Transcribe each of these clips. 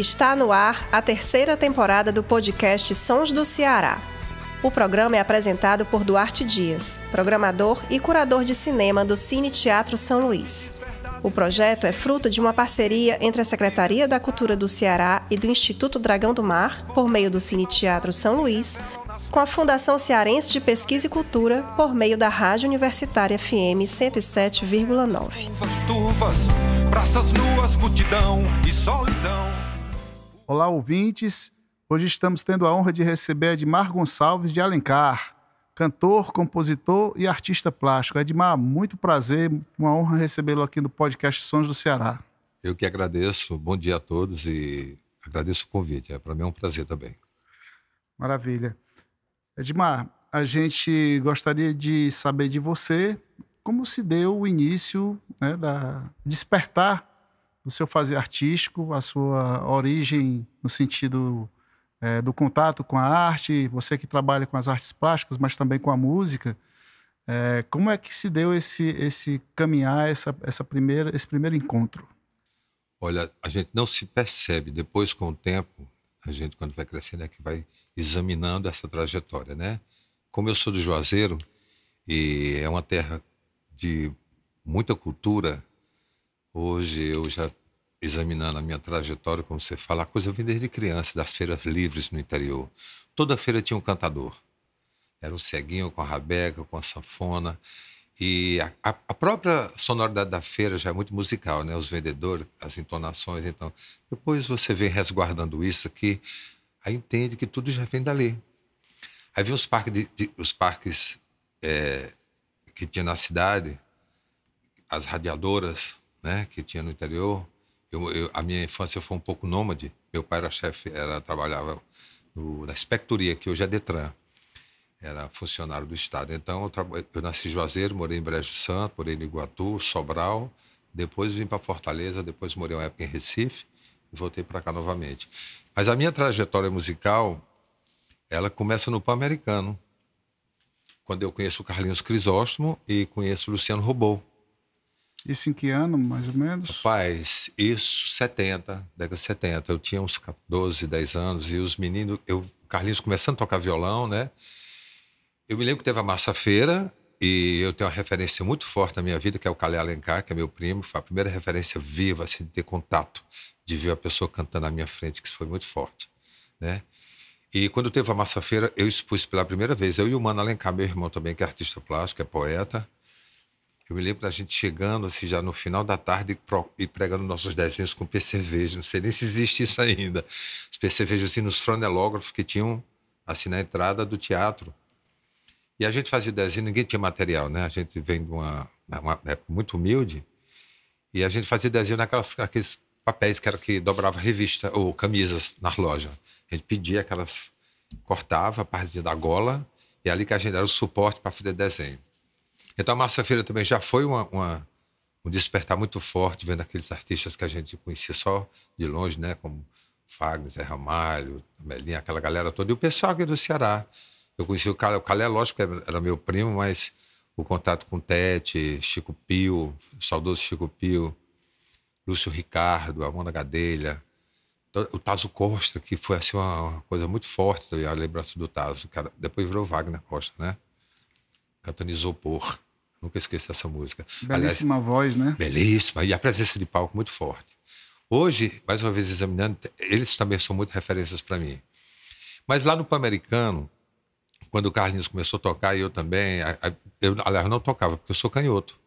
Está no ar a terceira temporada do podcast Sons do Ceará. O programa é apresentado por Duarte Dias, programador e curador de cinema do Cine Teatro São Luís. O projeto é fruto de uma parceria entre a Secretaria da Cultura do Ceará e do Instituto Dragão do Mar, por meio do Cine Teatro São Luís, com a Fundação Cearense de Pesquisa e Cultura, por meio da Rádio Universitária FM 107,9. Praças nuas, multidão e solidão. Olá, ouvintes. Hoje estamos tendo a honra de receber Edmar Gonçalves de Alencar, cantor, compositor e artista plástico. Edmar, muito prazer, uma honra recebê-lo aqui no podcast Sons do Ceará. Eu que agradeço. Bom dia a todos e agradeço o convite. É para mim é um prazer também. Maravilha. Edmar, a gente gostaria de saber de você como se deu o início né, da despertar do seu fazer artístico, a sua origem no sentido é, do contato com a arte, você que trabalha com as artes plásticas, mas também com a música. É, como é que se deu esse, esse caminhar, essa, essa primeira, esse primeiro encontro? Olha, a gente não se percebe. Depois, com o tempo, a gente, quando vai crescendo, é que vai examinando essa trajetória, né? Como eu sou do Juazeiro, e é uma terra de muita cultura, Hoje eu já examinando a minha trajetória, como você fala, a coisa vem desde criança, das feiras livres no interior. Toda feira tinha um cantador. Era um ceguinho com a rabeca, com a sanfona. E a, a, própria sonoridade da feira já é muito musical, né? Os vendedores, as entonações. Então, depois você vem resguardando isso aqui, aí entende que tudo já vem dali. Aí vem os parques, de, de, os parques é, que tinha na cidade, as radiadoras, né, que tinha no interior. Eu, eu, a minha infância foi um pouco nômade. Meu pai era chefe, era trabalhava no, na inspectoria, que hoje é Detran. Era funcionário do Estado. Então, eu, eu nasci em Juazeiro, morei em Brejo Santo, morei em Iguatu, Sobral. Depois vim para Fortaleza, depois morei uma época em Recife e voltei para cá novamente. Mas a minha trajetória musical, ela começa no Pan-Americano, quando eu conheço o Carlinhos Crisóstomo e conheço o Luciano Robô. Isso em que ano, mais ou menos? Faz isso 70, década 70. Eu tinha uns 12, 10 anos e os meninos, eu, Carlinhos começando a tocar violão, né? Eu me lembro que teve a Massa Feira e eu tenho uma referência muito forte na minha vida, que é o Calé Alencar, que é meu primo. Foi a primeira referência viva, assim, de ter contato, de ver a pessoa cantando na minha frente, que foi muito forte, né? E quando teve a Massa Feira, eu expus pela primeira vez, eu e o Mano Alencar, meu irmão também, que é artista plástico, é poeta, eu me lembro da gente chegando, assim, já no final da tarde e pregando nossos desenhos com percevejo. Não sei nem se existe isso ainda. Os percevejos assim, nos franelógrafos que tinham, assim, na entrada do teatro. E a gente fazia desenho, ninguém tinha material, né? A gente vem de uma, né, uma época muito humilde. E a gente fazia desenho naquelas, naqueles papéis que era que dobrava revista ou camisas na loja. A gente pedia aquelas... Cortava a parte da gola e ali que a gente era o suporte para fazer desenho. Então a Massa-feira também já foi uma, uma, um despertar muito forte, vendo aqueles artistas que a gente conhecia só de longe, né? Como Fagner, Zé Ramalho, Melinha, aquela galera toda. E o pessoal aqui do Ceará. Eu conheci o Calé, o Calé, lógico, era meu primo, mas o contato com Tete, Chico Pio, saudoso Chico Pio, Lúcio Ricardo, Amanda Gadelha, então, o Taso Costa, que foi assim uma, coisa muito forte, a lembrança do Taso, cara, depois virou Wagner Costa, né? Cantando Isopor. Nunca esqueço essa música. Belíssima Aliás, voz, né? Belíssima. E a presença de palco muito forte. Hoje, mais uma vez examinando, eles também são muito referências para mim. Mas lá no Pan-Americano, quando o Carlinhos começou a tocar, e eu também, eu, aliás, não tocava, porque eu sou canhoto.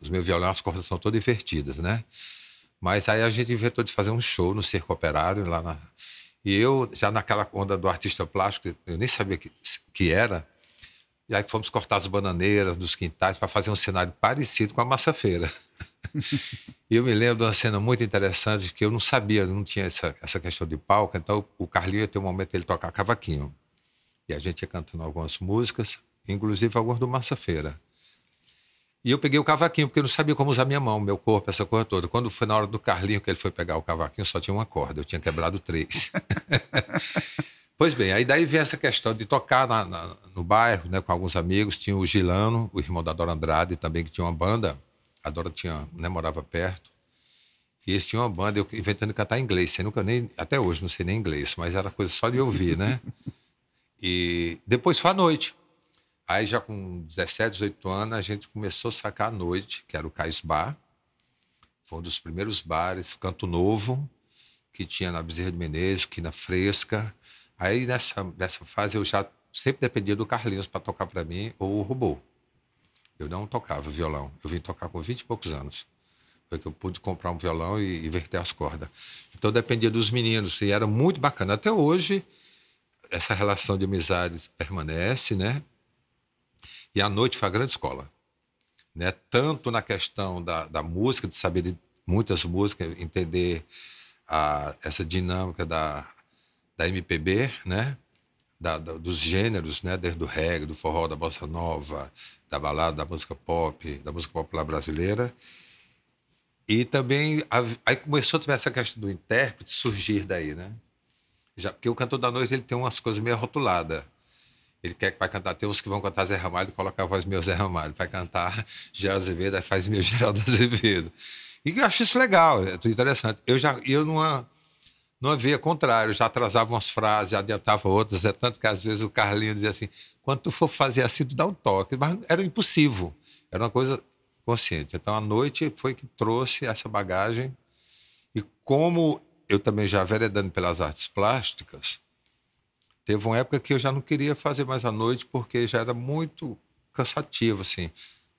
Os meus violões, as cordas são todas invertidas, né? Mas aí a gente inventou de fazer um show no Circo Operário, lá na... E eu, já naquela onda do artista plástico, eu nem sabia que, que era, e aí fomos cortar as bananeiras dos quintais para fazer um cenário parecido com a massa-feira. e eu me lembro de uma cena muito interessante que eu não sabia, não tinha essa, essa questão de palco, então o Carlinho ia ter um momento ele tocar cavaquinho. E a gente ia cantando algumas músicas, inclusive algumas do Massa Feira. E eu peguei o cavaquinho, porque eu não sabia como usar minha mão, meu corpo, essa coisa toda. Quando foi na hora do Carlinho que ele foi pegar o cavaquinho, só tinha uma corda, eu tinha quebrado três. Pois bem, aí daí vem essa questão de tocar na, na, no bairro, né, com alguns amigos. Tinha o Gilano, o irmão da Dora Andrade, também que tinha uma banda. A Dora tinha, né, morava perto. E eles tinham uma banda, eu inventando cantar inglês. eu nunca nem, até hoje, não sei nem inglês, mas era coisa só de ouvir, né? E depois foi à noite. Aí já com 17, 18 anos, a gente começou a sacar à noite, que era o Cais Bar. Foi um dos primeiros bares, Canto Novo, que tinha na Bezerra de Menezes, que na Fresca. Aí nessa, nessa fase eu já sempre dependia do Carlinhos para tocar para mim ou o robô. Eu não tocava violão. Eu vim tocar com 20 e poucos anos. Foi que eu pude comprar um violão e inverter as cordas. Então dependia dos meninos e era muito bacana. Até hoje essa relação de amizades permanece, né? E a noite foi a grande escola. Né? Tanto na questão da, da música, de saber de muitas músicas, entender a, essa dinâmica da, da MPB, né? Da, da, dos gêneros, né? Desde o reggae, do forró, da bossa nova, da balada, da música pop, da música popular brasileira. E também aí começou também essa questão do intérprete surgir daí, né? Já, porque o cantor da noite ele tem umas coisas meio rotuladas. Ele quer que vai cantar, tem uns que vão cantar Zé Ramalho, coloca a voz meu Zé Ramalho. Vai cantar Geraldo Azevedo, faz meu Geraldo Azevedo. E eu acho isso legal, é tudo interessante. Eu já, eu numa, não havia contrário, já atrasava umas frases, adiantava outras. É tanto que às vezes o Carlinho dizia assim: quando tu for fazer assim, tu dá um toque. Mas era impossível, era uma coisa consciente. Então a noite foi que trouxe essa bagagem. E como eu também já veredando pelas artes plásticas, teve uma época que eu já não queria fazer mais a noite porque já era muito cansativo, assim.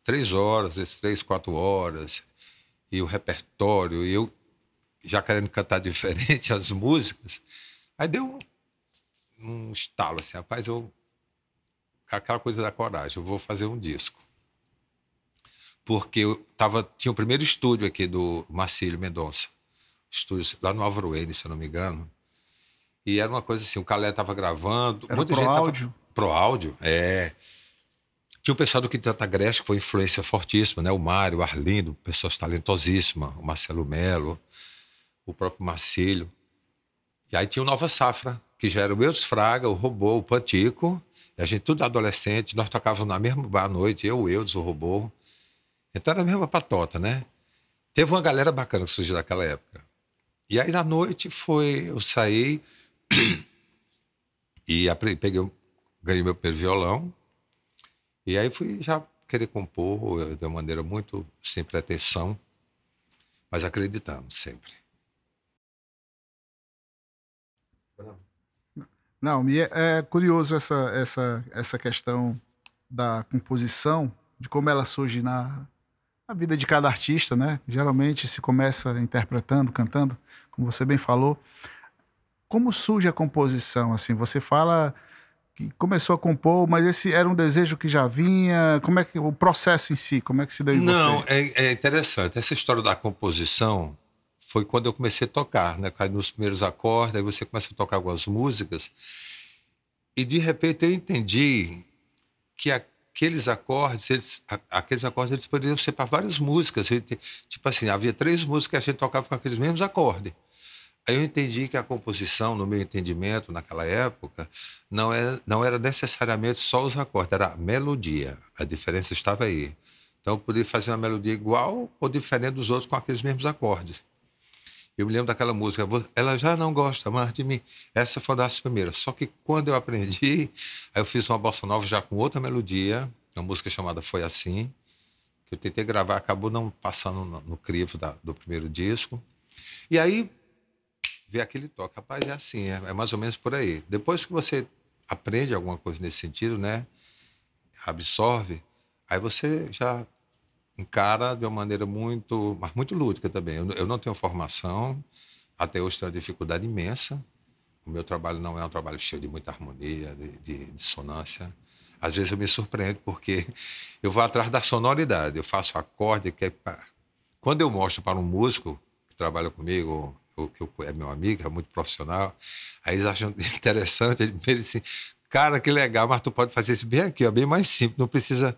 Três horas, três, quatro horas, e o repertório. E eu já querendo cantar diferente as músicas. Aí deu um, um estalo assim, rapaz, eu. Aquela coisa da coragem, eu vou fazer um disco. Porque eu tava, tinha o primeiro estúdio aqui do Marcílio Mendonça, estúdio lá no Álvaro N, se eu não me engano. E era uma coisa assim, o Calé tava gravando. Era muita pro gente áudio? Tava, pro áudio, é. Tinha o pessoal do Quinteto Agreste, que foi influência fortíssima, né? O Mário, o Arlindo, pessoas talentosíssimas, o Marcelo Melo o próprio Marcelo E aí tinha o Nova Safra, que já era o Eudes Fraga, o Robô, o Pantico, e a gente tudo adolescente, nós tocávamos na mesma bar à noite, eu, o Eudes, o Robô. Então era a mesma patota, né? Teve uma galera bacana que surgiu daquela época. E aí na noite foi, eu saí e peguei, ganhei meu primeiro violão. E aí fui já querer compor de uma maneira muito sem pretensão, mas acreditando sempre. Não, é, é, curioso essa, essa, essa questão da composição, de como ela surge na, na vida de cada artista, né? Geralmente se começa interpretando, cantando, como você bem falou. Como surge a composição? Assim, você fala que começou a compor, mas esse era um desejo que já vinha. Como é que o processo em si? Como é que se deu em Não, você? Não, é, é interessante. Essa história da composição foi quando eu comecei a tocar, né? Nos primeiros acordes, aí você começa a tocar algumas músicas. E de repente eu entendi que aqueles acordes, eles, aqueles acordes eles poderiam ser para várias músicas. Tipo assim, havia três músicas que a gente tocava com aqueles mesmos acordes. Aí eu entendi que a composição, no meu entendimento, naquela época, não era, é, não era necessariamente só os acordes, era a melodia. A diferença estava aí. Então eu podia fazer uma melodia igual ou diferente dos outros com aqueles mesmos acordes. Eu me lembro daquela música, ela já não gosta mais de mim. Essa foi das primeiras. Só que quando eu aprendi, aí eu fiz uma bossa nova já com outra melodia, uma música chamada Foi Assim, que eu tentei gravar, acabou não passando no, no crivo da, do primeiro disco. E aí ver aquele toque. Rapaz, é assim, é, é, mais ou menos por aí. Depois que você aprende alguma coisa nesse sentido, né? Absorve, aí você já encara de uma maneira muito, mas muito lúdica também. Eu, eu não tenho formação, até hoje tenho uma dificuldade imensa. O meu trabalho não é um trabalho cheio de muita harmonia, de, de dissonância. Às vezes eu me surpreendo porque eu vou atrás da sonoridade, eu faço acorde que é quando eu mostro para um músico que trabalha comigo, ou que é meu amigo, é muito profissional, aí eles acham interessante, eles dizem, assim, cara, que legal, mas tu pode fazer isso bem aqui, ó, bem mais simples, não precisa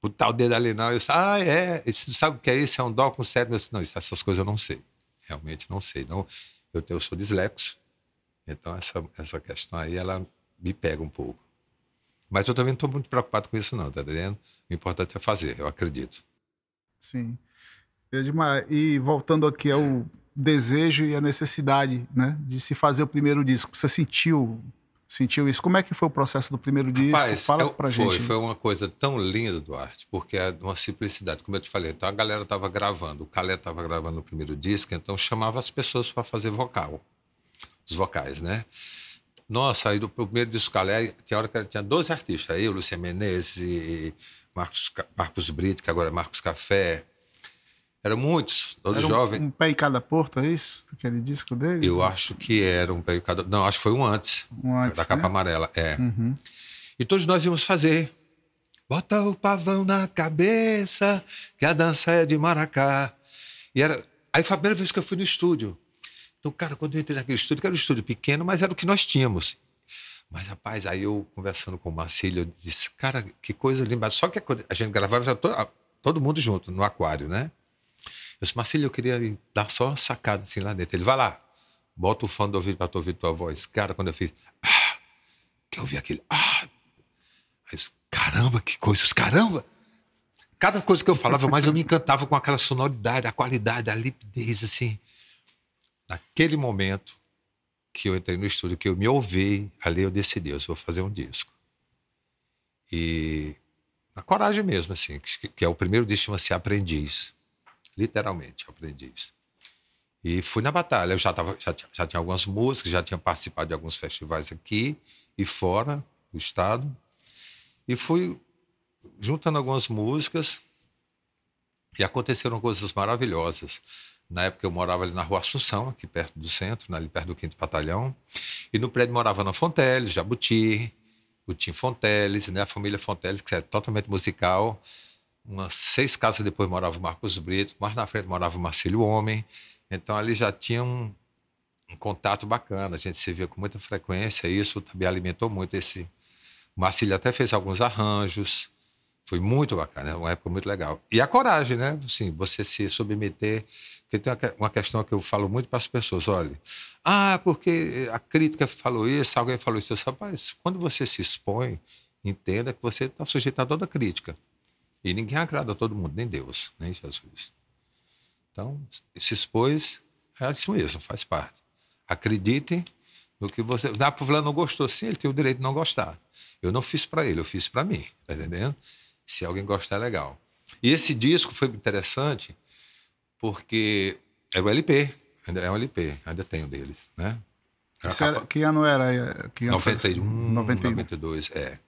o tal dedo ali não. Eu disse, ah, é, esse, sabe o que é isso? É um dó com sétimo. Eu disse, não, essas coisas eu não sei. Realmente não sei. Não, eu, eu sou dislexo, então essa, essa questão aí, ela me pega um pouco. Mas eu também não estou muito preocupado com isso não, tá entendendo? O importante é fazer, eu acredito. Sim. É Edmar, e voltando aqui ao desejo e a necessidade né, de se fazer o primeiro disco, você sentiu sentiu isso. Como é que foi o processo do primeiro disco? Rapaz, Fala eu, pra foi, gente. Foi uma coisa tão linda, Duarte, porque é uma simplicidade. Como eu te falei, então a galera estava gravando, o Calé estava gravando o primeiro disco, então chamava as pessoas para fazer vocal, os vocais, né? Nossa, aí do primeiro disco Calé, tinha hora que tinha 12 artistas, aí o Luciano Menezes, Marcos, Marcos Brito, que agora é Marcos Café, eram muitos, todos era um, jovens. Um pé em cada porta, é isso? Aquele disco dele? Eu acho que era um pé em cada. Não, acho que foi um antes. Um antes. Da né? capa amarela, é. Uhum. E todos nós íamos fazer. Bota o pavão na cabeça, que a dança é de maracá. E era. Aí foi a primeira vez que eu fui no estúdio. Então, cara, quando eu entrei naquele estúdio, que era um estúdio pequeno, mas era o que nós tínhamos. Mas, rapaz, aí eu conversando com o Marcelo, eu disse, cara, que coisa linda. Só que a gente gravava já todo, todo mundo junto, no aquário, né? disse, Marcelo, eu queria dar só uma sacada assim lá dentro. Ele, vai lá, bota o fone do ouvido para tu ouvir tua voz. Cara, quando eu fiz, ah, que eu ouvi aquele, ah. Aí eu disse, caramba, que coisas, caramba. Cada coisa que eu falava, mais eu me encantava com aquela sonoridade, a qualidade, a limpidez, assim. Naquele momento que eu entrei no estúdio, que eu me ouvi, ali eu decidi, eu vou fazer um disco. E a coragem mesmo, assim, que, que é o primeiro disco chama-se Aprendiz literalmente, aprendiz. E fui na batalha. Eu já, tava, já, já tinha algumas músicas, já tinha participado de alguns festivais aqui e fora do estado. E fui juntando algumas músicas e aconteceram coisas maravilhosas. Na época eu morava ali na Rua Assunção, aqui perto do centro, né, ali perto do Quinto Batalhão. E no prédio morava na Fonteles, Jabuti, o Tim Fonteles, né? a família Fonteles, que é totalmente musical umas seis casas depois morava o Marcos Brito, mais na frente morava o Marcelo Homem. Então ali já tinha um, um contato bacana, a gente se via com muita frequência. E isso também alimentou muito esse. O Marcelo até fez alguns arranjos. Foi muito bacana, uma época muito legal. E a coragem, né? Assim, você se submeter. Porque tem uma questão que eu falo muito para as pessoas: olha, ah, porque a crítica falou isso, alguém falou isso. Eu falo, rapaz, quando você se expõe, entenda que você está sujeito a toda crítica. E ninguém agrada a todo mundo, nem Deus, nem Jesus. Então, se expôs, é isso assim mesmo, faz parte. Acredite no que você. para o fulano não gostou. Sim, ele tem o direito de não gostar. Eu não fiz para ele, eu fiz para mim, tá entendendo? Se alguém gostar, é legal. E esse disco foi interessante porque é o LP, é um LP, ainda tenho deles, né? Era, que ano era? Eh, que ano 91, 91, 92, é.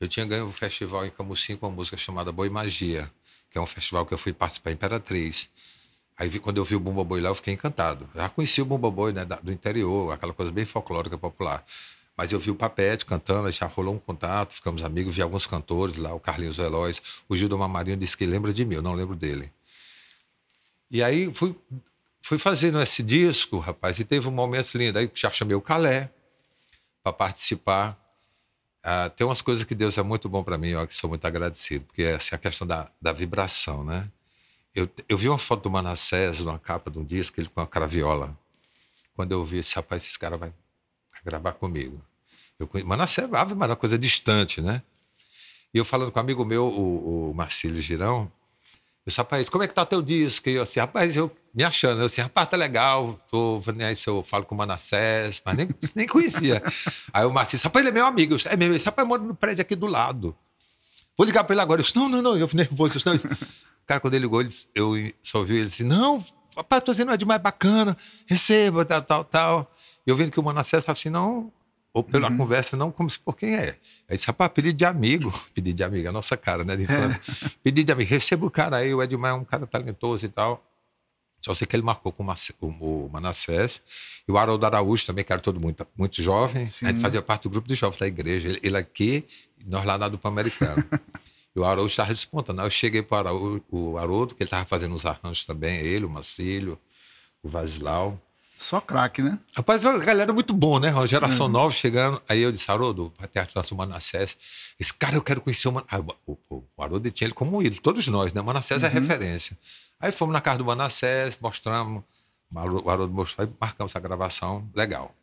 Eu tinha ganho um festival em Camusim com uma música chamada Boi Magia, que é um festival que eu fui participar em Imperatriz. Aí quando eu vi o Bumba Boi lá, eu fiquei encantado. já conheci o Bumba Boi né, do interior, aquela coisa bem folclórica popular. Mas eu vi o Papete cantando, já rolou um contato, ficamos amigos, vi alguns cantores lá, o Carlinhos Veloz, o Gildo Mamarinho disse que lembra de mim, eu não lembro dele. E aí fui, fui fazendo esse disco, rapaz, e teve um momento lindo. Aí já chamei o Calé para participar. Ah, tem umas coisas que Deus é muito bom para mim, eu sou muito agradecido, porque é assim, a questão da, da vibração, né? Eu, eu, vi uma foto do Manassés, numa capa de um disco, ele com a craviola. Quando eu vi, esse rapaz, esse cara vai gravar comigo. Eu, Manassés, ave, mas é uma coisa distante, né? E eu falando com um amigo meu, o, o Marcílio Girão, disse, rapaz, como é que tá teu disco? E eu assim, rapaz, eu me achando, eu assim, rapaz, tá legal, tô né? aí eu falo com o Manassés, mas nem, nem conhecia. aí o Marcinho disse, rapaz, ele é meu amigo. disse, é meu, disse, rapaz, mora no prédio aqui do lado. Vou ligar para ele agora. Eu disse, não, não, não, eu nervoso. Eu disse, não. cara, quando ele ligou, ele, eu só ouvi ele assim, não, rapaz, tô dizendo, é demais bacana, receba, tal, tal, tal. E eu vendo que o Manassés estava assim, não, ou pela uhum. conversa, não como se por quem é. Aí disse, rapaz, pedido de amigo, pedido de amigo, é a nossa cara, né? De é. infância. É. Pedido de amigo, receba o cara aí, o Edmar é um cara talentoso e tal. Só sei que ele marcou com o Manassés e o Haroldo Araújo também, que era todo muito, muito jovem. Sim. A gente fazia parte do grupo de jovens da igreja. Ele, ele aqui, nós lá na dupla americana e o Araújo estava despontando. Aí eu cheguei para o Haroldo, que ele estava fazendo os arranjos também, ele, o Marcílio, o Vasilau. Só craque, né? Rapaz, é a galera é muito bom, né? Uma geração uhum. nova chegando. Aí eu disse, Haroldo, até a nosso Manassés, esse cara eu quero conhecer o Manassés. Ah, o, Haroldo tinha ele como ídolo, todos nós, né? Manassés é uhum. é referência. Aí fomos na casa do Manassés, mostramos, o Haroldo mostrou, aí marcamos a gravação, legal.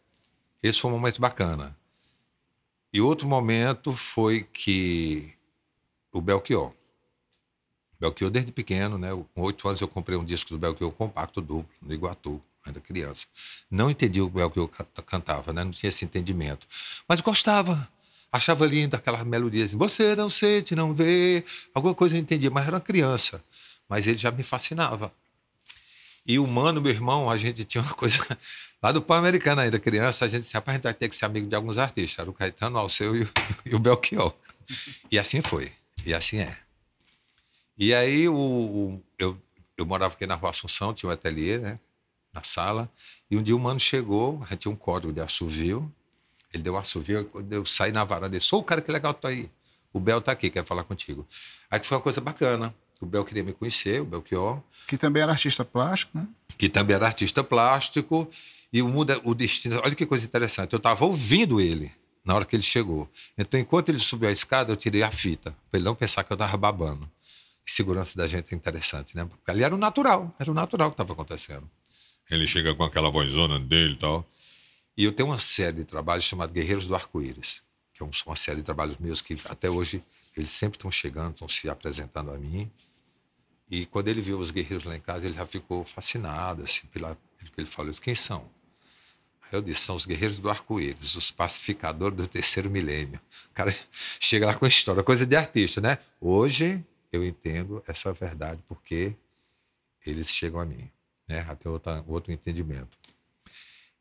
Esse foi um momento bacana. E outro momento foi que o Belchior. Belchior desde pequeno, né? Com oito anos eu comprei um disco do Belchior compacto duplo, no Iguatu ainda criança. Não entendia o que eu cantava, né? não tinha esse entendimento. Mas gostava, achava lindo aquelas melodias. Assim, Você não sente, não vê. Alguma coisa eu entendia, mas era criança. Mas ele já me fascinava. E o Mano, meu irmão, a gente tinha uma coisa. Lá do Pan-Americano, ainda criança, a gente disse: rapaz, a gente vai ter que ser amigo de alguns artistas. Era o Caetano, o Alceu e o, e o Belchior. E assim foi. E assim é. E aí o, o eu, eu morava aqui na Rua Assunção, tinha um ateliê, né? na sala. E um dia o mano chegou, a tinha um código de assovio. Ele deu assovio, eu saí na varanda e sou o cara que legal tá aí. O Bel tá aqui, quer falar contigo. Aí que foi uma coisa bacana. O Bel queria me conhecer, o Belchior. Que também era artista plástico, né? Que também era artista plástico. E o, muda, o destino. Olha que coisa interessante. Eu estava ouvindo ele na hora que ele chegou. Então, enquanto ele subiu a escada, eu tirei a fita, para ele não pensar que eu estava babando. E segurança da gente é interessante, né? Porque ali era o natural, era o natural que estava acontecendo. Ele chega com aquela vozona dele e tal. E eu tenho uma série de trabalhos chamada Guerreiros do Arco-Íris, que é uma série de trabalhos meus que até hoje eles sempre estão chegando, estão se apresentando a mim. E quando ele viu os guerreiros lá em casa, ele já ficou fascinado, assim, pela, pelo que ele falou. Quem são? Eu disse, são os guerreiros do arco-íris, os pacificadores do terceiro milênio. O cara chega lá com a história, coisa de artista, né? Hoje eu entendo essa verdade porque eles chegam a mim né? até outra, outro entendimento.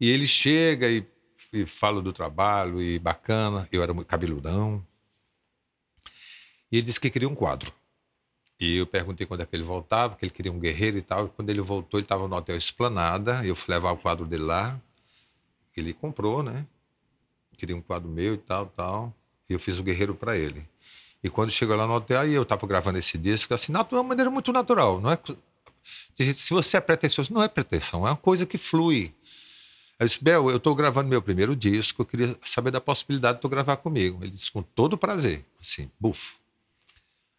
E ele chega e, e fala do trabalho, e bacana, eu era um cabeludão. E ele disse que queria um quadro. E eu perguntei quando é que ele voltava, que ele queria um guerreiro e tal. E quando ele voltou, ele estava no hotel Esplanada. Eu fui levar o quadro dele lá. Ele comprou, né? Queria um quadro meu e tal, tal. E eu fiz o guerreiro para ele. E quando chegou lá no hotel, aí eu estava gravando esse disco, assim, de uma maneira muito natural. Não é se você é pretensioso, não é pretensão, é uma coisa que flui. Eu disse, Bel, eu estou gravando meu primeiro disco, eu queria saber da possibilidade de tu gravar comigo. Ele disse, com todo prazer, assim, bufo.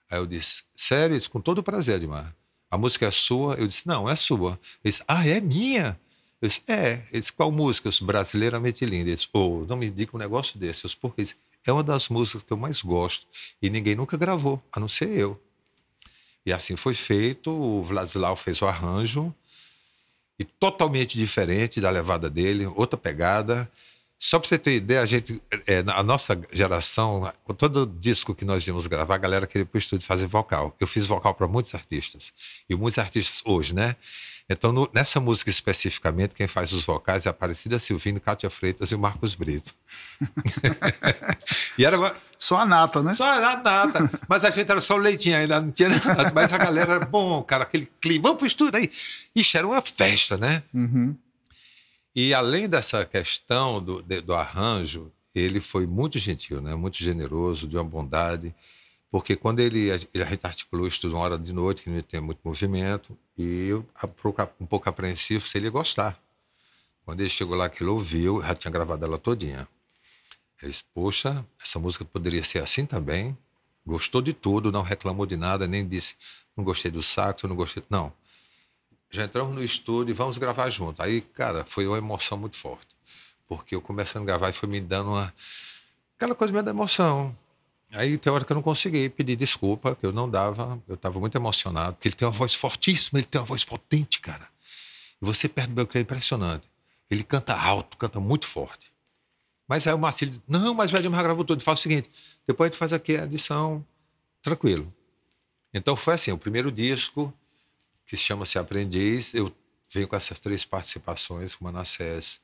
Aí eu disse, sério? Ele disse, com todo prazer, Edmar. A música é sua? Eu disse, não, é sua. Ele disse, ah, é minha? Eu disse, é. Ele disse, qual música? Eu disse, Brasileiramente Linda. Ele disse, oh, não me diga um negócio desse. Eu disse, por quê? Ele disse, é uma das músicas que eu mais gosto e ninguém nunca gravou, a não ser eu. E assim foi feito. O Vladislau fez o arranjo e totalmente diferente da levada dele, outra pegada. Só para você ter ideia, a gente, é, a nossa geração, com todo disco que nós íamos gravar, a galera queria ir para o estúdio fazer vocal. Eu fiz vocal para muitos artistas. E muitos artistas hoje, né? Então, no, nessa música especificamente, quem faz os vocais é a Aparecida Silvino, Cátia Freitas e o Marcos Brito. e era só, só, a nata, né? Só a nata. Mas a gente era só o leitinho ainda, não tinha nada. Mas a galera era bom, cara, aquele clima. Vamos pro estúdio aí. Ixi, era uma festa, né? Uhum. E além dessa questão do, de, do arranjo, ele foi muito gentil, né? muito generoso, de uma bondade porque quando ele, ele articulou isso tudo uma hora de noite, que não tem muito movimento, e eu, um pouco apreensivo se ele ia gostar. Quando ele chegou lá, que ele ouviu, já tinha gravado ela todinha. ele disse, poxa, essa música poderia ser assim também. Gostou de tudo, não reclamou de nada, nem disse, não gostei do saxo, não gostei... Não. Já entramos no estúdio e vamos gravar junto. Aí, cara, foi uma emoção muito forte. Porque eu começando a gravar e foi me dando uma... Aquela coisa meio da emoção Aí, tem hora que eu não consegui pedir desculpa, que eu não dava, eu estava muito emocionado, porque ele tem uma voz fortíssima, ele tem uma voz potente, cara. E você perto do Belchior é impressionante. Ele canta alto, canta muito forte. Mas aí o Marcelo, disse, não, mas o Edmar gravou tudo. Faz o seguinte, depois a gente faz aqui a edição tranquilo. Então foi assim, o primeiro disco, que se chama-se Aprendiz, eu venho com essas três participações, com Manassés,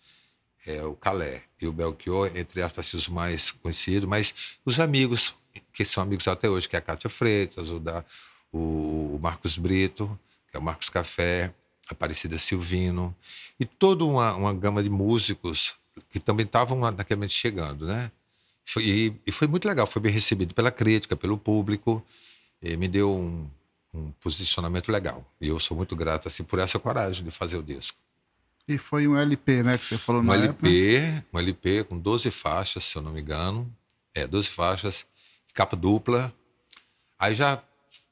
é, o Calé e o Belchior, entre aspas, os mais conhecidos, mas os amigos, que são amigos até hoje, que é a Cátia Freitas, o, da, o Marcos Brito, que é o Marcos Café, Aparecida Silvino, e toda uma, uma gama de músicos que também estavam naquele momento chegando, né? Foi, e, e, foi muito legal, foi bem recebido pela crítica, pelo público, me deu um, um posicionamento legal. E eu sou muito grato assim por essa coragem de fazer o disco. E foi um LP, né, que você falou um na LP, época. Um LP com 12 faixas, se eu não me engano. É, 12 faixas, capa dupla. Aí já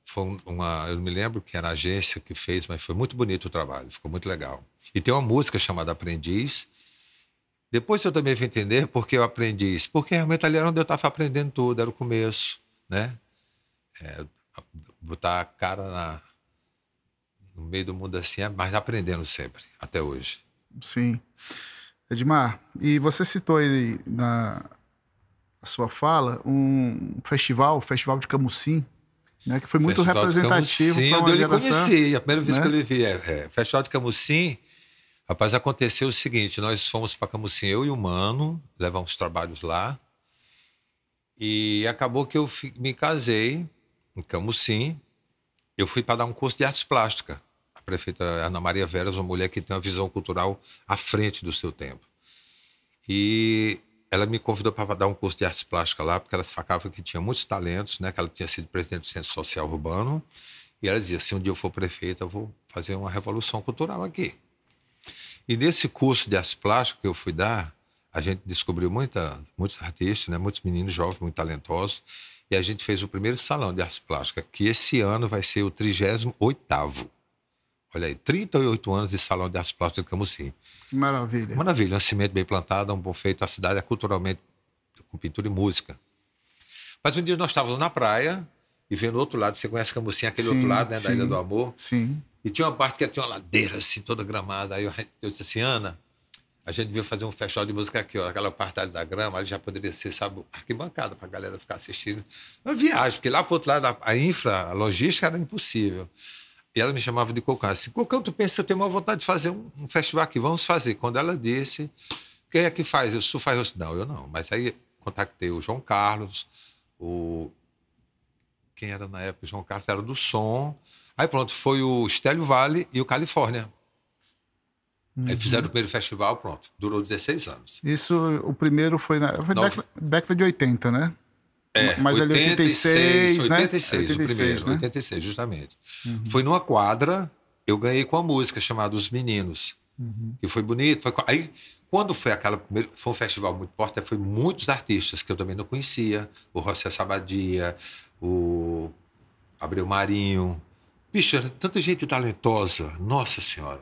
foi uma... Eu me lembro que era a agência que fez, mas foi muito bonito o trabalho, ficou muito legal. E tem uma música chamada Aprendiz. Depois eu também fui entender por que eu aprendiz. Porque realmente ali era onde eu estava aprendendo tudo, era o começo, né? É, botar a cara na, no meio do mundo assim, é mas aprendendo sempre, até hoje. Sim. Edmar, e você citou aí na sua fala um festival, o Festival de Camusim, né, que foi muito festival representativo para uma eu geração. Eu conheci, a primeira vez né? que eu lhe vi. É, é, festival de Camusim, rapaz, aconteceu o seguinte, nós fomos para Camusim, eu e o Mano, levamos trabalhos lá, e acabou que eu me casei em Camusim, eu fui para dar um curso de artes plásticas prefeita Ana Maria Veras, uma mulher que tem uma visão cultural à frente do seu tempo. E ela me convidou para dar um curso de artes plásticas lá, porque ela sacava que tinha muitos talentos, né? Que ela tinha sido presidente do Centro Social Urbano. E ela dizia: se um dia eu for prefeita, eu vou fazer uma revolução cultural aqui. E nesse curso de artes plásticas que eu fui dar, a gente descobriu muita, muitos artistas, né? muitos meninos jovens, muito talentosos. E a gente fez o primeiro salão de artes plásticas, que esse ano vai ser o 38 Olha aí, 38 anos de Salão de Artes Plásticas de Camusim. Maravilha. Maravilha, um cimento bem plantado, um bom feito. A cidade é culturalmente com pintura e música. Mas um dia nós estávamos na praia e vendo outro lado, você conhece Camusim, aquele sim, outro lado, né, sim, da Ilha do Amor? Sim. E tinha uma parte que tinha uma ladeira assim, toda gramada. Aí eu, eu disse assim, Ana, a gente veio fazer um festival de música aqui, ó, aquela parte da grama, ali já poderia ser, sabe, arquibancada para a galera ficar assistindo. Uma viagem, porque lá para o outro lado, a infra, a logística era impossível. E ela me chamava de Cocão. Assim, Cocão, tu pensa que eu tenho uma vontade de fazer um, um, festival aqui, vamos fazer. Quando ela disse, quem é que faz? Eu sou faz. Eu disse, não, eu não. Mas aí contactei o João Carlos, o. Quem era na época? O João Carlos era do som. Aí pronto, foi o Estélio Vale e o Califórnia. Uhum. Aí fizeram o primeiro festival, pronto. Durou 16 anos. Isso, o primeiro foi na foi década, década de 80, né? É, mas 86, 86, é né? 86, 86 o primeiro, né? 86, justamente. Uhum. Foi numa quadra, eu ganhei com a música chamada Os Meninos. Uhum. E foi bonito. Foi... Aí, quando foi aquela primeira... Foi um festival muito forte, foi muitos artistas que eu também não conhecia. O José Sabadia, o Abreu Marinho. Bicho, era tanta gente talentosa. Nossa Senhora.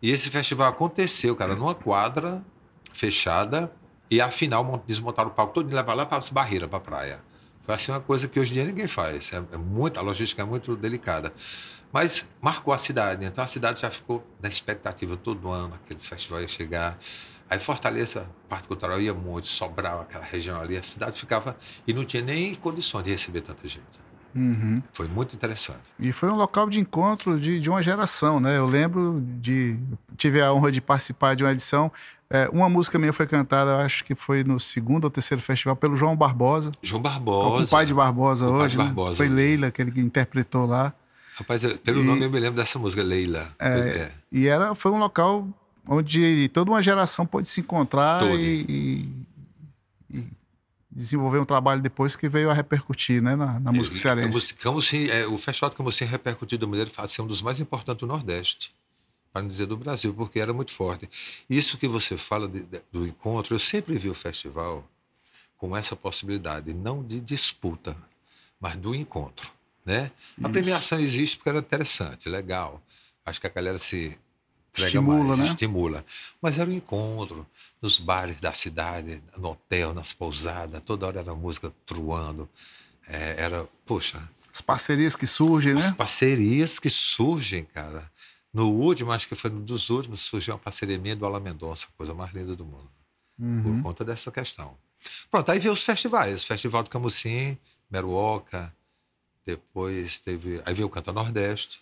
E esse festival aconteceu, cara, numa quadra fechada e afinal, desmontaram o palco todo e levaram lá para a barreira, para a praia. Foi assim uma coisa que hoje em dia ninguém faz. É, é muito, a logística é muito delicada. Mas marcou a cidade, então a cidade já ficou na expectativa todo ano, aquele festival ia chegar. Aí Fortaleza, parte cultural ia muito, sobrava aquela região ali, a cidade ficava e não tinha nem condições de receber tanta gente. Uhum. Foi muito interessante. E foi um local de encontro de, de uma geração, né? Eu lembro de. Tive a honra de participar de uma edição. É, uma música minha foi cantada, acho que foi no segundo ou terceiro festival, pelo João Barbosa. João Barbosa. O pai de Barbosa o hoje. Né? Barbosa, foi Leila que ele interpretou lá. Rapaz, pelo e, nome eu me lembro dessa música, Leila. É, é. E era, foi um local onde toda uma geração pôde se encontrar Todo. e, e desenvolver um trabalho depois que veio a repercutir né, na, na música então cearense. Camusim, é, o Festival de Camusim é repercutiu de maneira fácil, assim, ser é um dos mais importantes do Nordeste, para não dizer do Brasil, porque era muito forte. Isso que você fala de, de, do encontro, eu sempre vi o festival com essa possibilidade, não de disputa, mas do encontro. Né? A premiação existe porque era interessante, legal. Acho que a galera se estimula, mais, né? estimula. Mas era um encontro nos bares da cidade, no hotel, nas pousadas, toda hora era música truando. É, era, poxa. As parcerias que surgem, né? As parcerias que surgem, cara. No último, acho que foi um dos últimos, surgiu uma parceria minha do Ala Mendonça, coisa mais linda do mundo. Uhum. Por conta dessa questão. Pronto, aí veio os festivais. Festival do Camusim, Meruoca, depois teve. Aí veio o Canta Nordeste.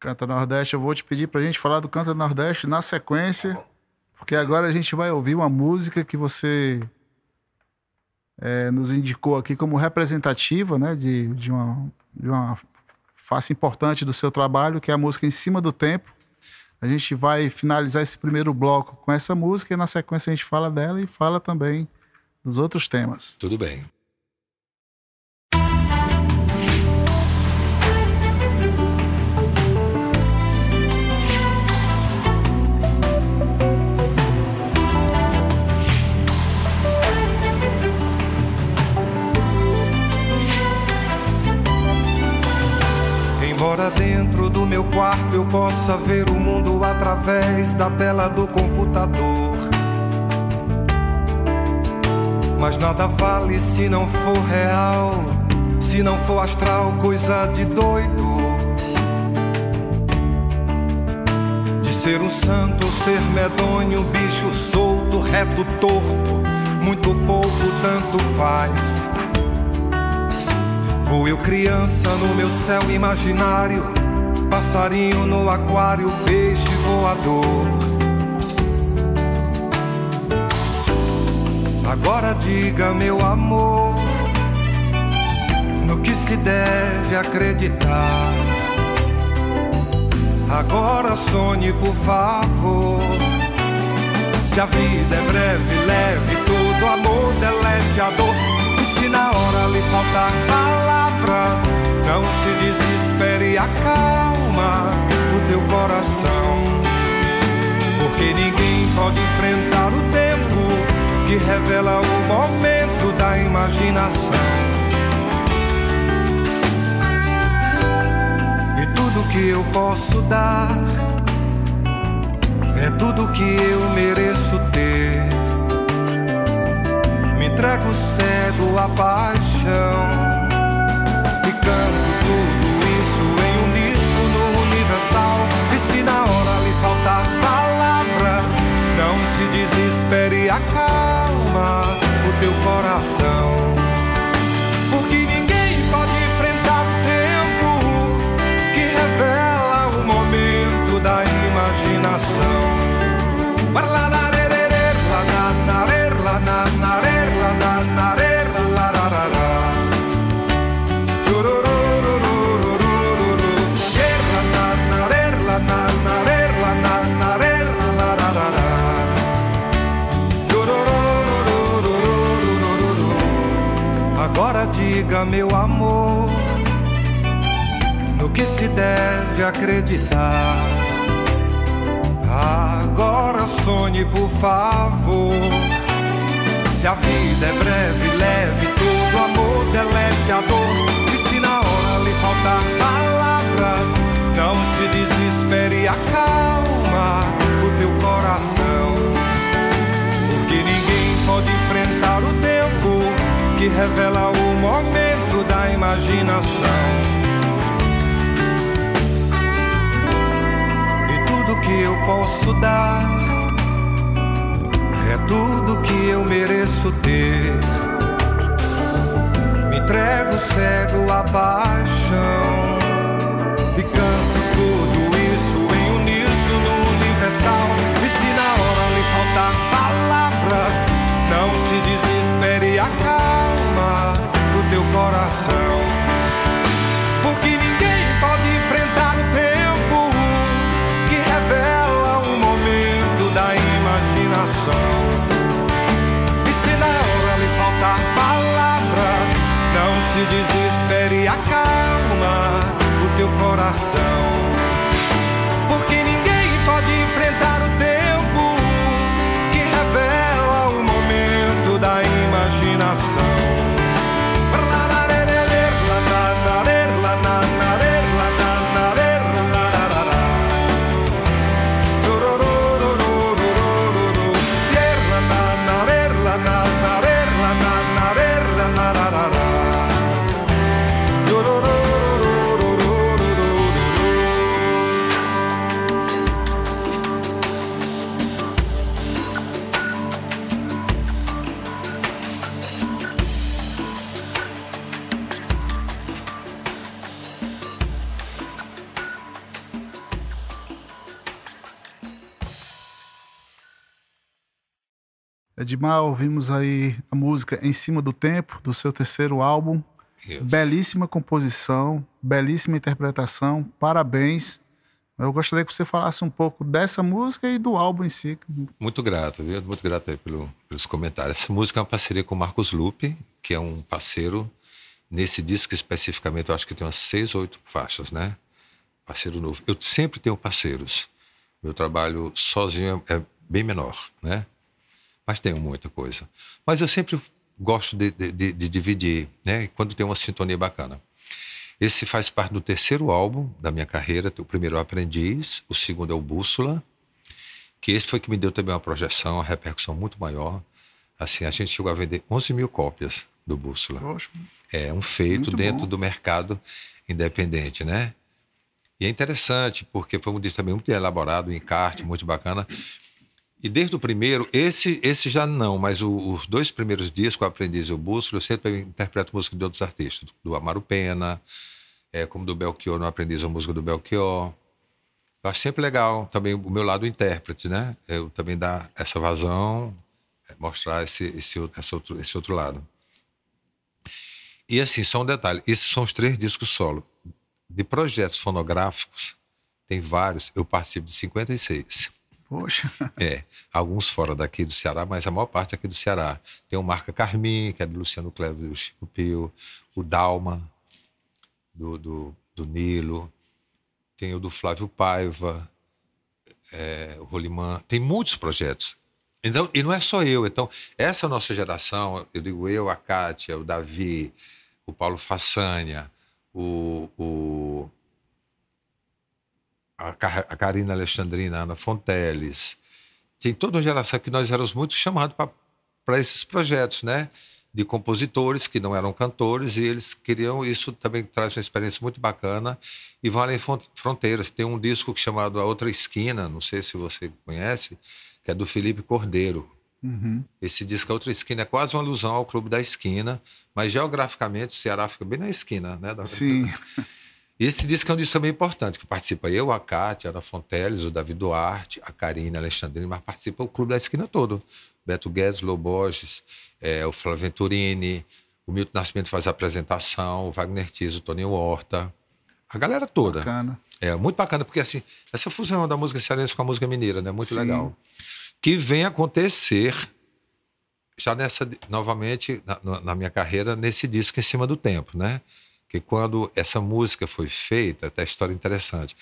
Canta Nordeste, eu vou te pedir para a gente falar do Canta Nordeste na sequência, porque agora a gente vai ouvir uma música que você é, nos indicou aqui como representativa né, de, de, uma, de uma face importante do seu trabalho, que é a música Em Cima do Tempo. A gente vai finalizar esse primeiro bloco com essa música e na sequência a gente fala dela e fala também dos outros temas. Tudo bem. da tela do computador. Mas nada vale se não for real, se não for astral, coisa de doido. De ser um santo, ser medonho, bicho solto, reto, torto, muito pouco, tanto faz. Vou eu criança no meu céu imaginário, passarinho no aquário, beijo voador. Agora diga, meu amor, no que se deve acreditar. Agora sonhe, por favor. Se a vida é breve, leve todo amor, delete a dor. E se na hora lhe faltar palavras, não se desespere, acalma meu coração. Porque ninguém pode enfrentar o tempo que revela o momento da imaginação. E tudo que eu posso dar é tudo que eu mereço ter. Me entrego cego a paixão e canto tudo se desespere e acalma o teu coração. deve acreditar. Agora sonhe, por favor. Se a vida é breve, leve todo amor, delete a dor. E se na hora lhe faltar palavras, não se desespere, acalma o teu coração. Porque ninguém pode enfrentar o tempo que revela o momento da imaginação. que eu posso dar, é tudo que eu mereço ter. Me entrego cego à paixão. Mal, ouvimos aí a música Em Cima do Tempo, do seu terceiro álbum. Isso. Belíssima composição, belíssima interpretação, parabéns. Eu gostaria que você falasse um pouco dessa música e do álbum em si. Muito grato, viu? Muito grato aí pelo, pelos comentários. Essa música é uma parceria com o Marcos Lupe, que é um parceiro. Nesse disco especificamente, eu acho que tem umas seis ou oito faixas, né? Parceiro novo. Eu sempre tenho parceiros. Meu trabalho sozinho é, é bem menor, né? mas tenho muita coisa. Mas eu sempre gosto de, de, de, de dividir, né? Quando tem uma sintonia bacana. Esse faz parte do terceiro álbum da minha carreira. O primeiro é o Aprendiz, o segundo é o Bússola, que esse foi que me deu também uma projeção, uma repercussão muito maior. Assim, a gente chegou a vender 11 mil cópias do Bússola. É um feito muito dentro bom. do mercado independente, né? E é interessante, porque foi um disco também muito elaborado, um encarte muito bacana. E desde o primeiro, esse, esse já não, mas o, os dois primeiros discos, o Aprendiz e o Búsculo, eu sempre interpreto música de outros artistas, do Amaro Pena, é, como do Belchior no Aprendiz, a música do Belchior. Eu acho sempre legal também o meu lado intérprete, né? Eu também dar essa vazão, é, mostrar esse, esse, esse, outro, esse outro lado. E assim, só um detalhe: esses são os três discos solo. De projetos fonográficos, tem vários, eu participo de 56. Poxa. É, alguns fora daqui do Ceará, mas a maior parte aqui do Ceará. Tem o Marca Carmim, que é do Luciano Cleves e do Chico Pio, o Dalma, do, do, do Nilo, tem o do Flávio Paiva, é, o Rolimã, tem muitos projetos. Então, e não é só eu. Então, essa nossa geração, eu digo eu, a Kátia, o Davi, o Paulo Façanha, o, o a, Karina Alexandrina, Ana Fonteles. Tem toda uma geração que nós éramos muito chamados para esses projetos, né? De compositores que não eram cantores e eles queriam. Isso também traz uma experiência muito bacana e vão além fronteiras. Tem um disco é chamado A Outra Esquina, não sei se você conhece, que é do Felipe Cordeiro. Uhum. Esse disco A Outra Esquina é quase uma alusão ao Clube da Esquina, mas geograficamente o Ceará fica bem na esquina, né? Da... Sim. Esse disco é um disco bem importante, que participa eu, a Cátia, a Ana Fonteles, o Davi Duarte, a Karina, a Alexandrina, mas participa o Clube da Esquina todo. Beto Guedes, Loborges, é, o Flávio Venturini, o Milton Nascimento faz a apresentação, o Wagner Tiso, o Tony Horta, a galera toda. Bacana. É, muito bacana, porque assim, essa fusão da música cearense com a música mineira, né? Muito Sim. legal. Que vem acontecer já nessa, novamente, na, na minha carreira, nesse disco Em Cima do Tempo, né? que quando essa música foi feita, até história é interessante.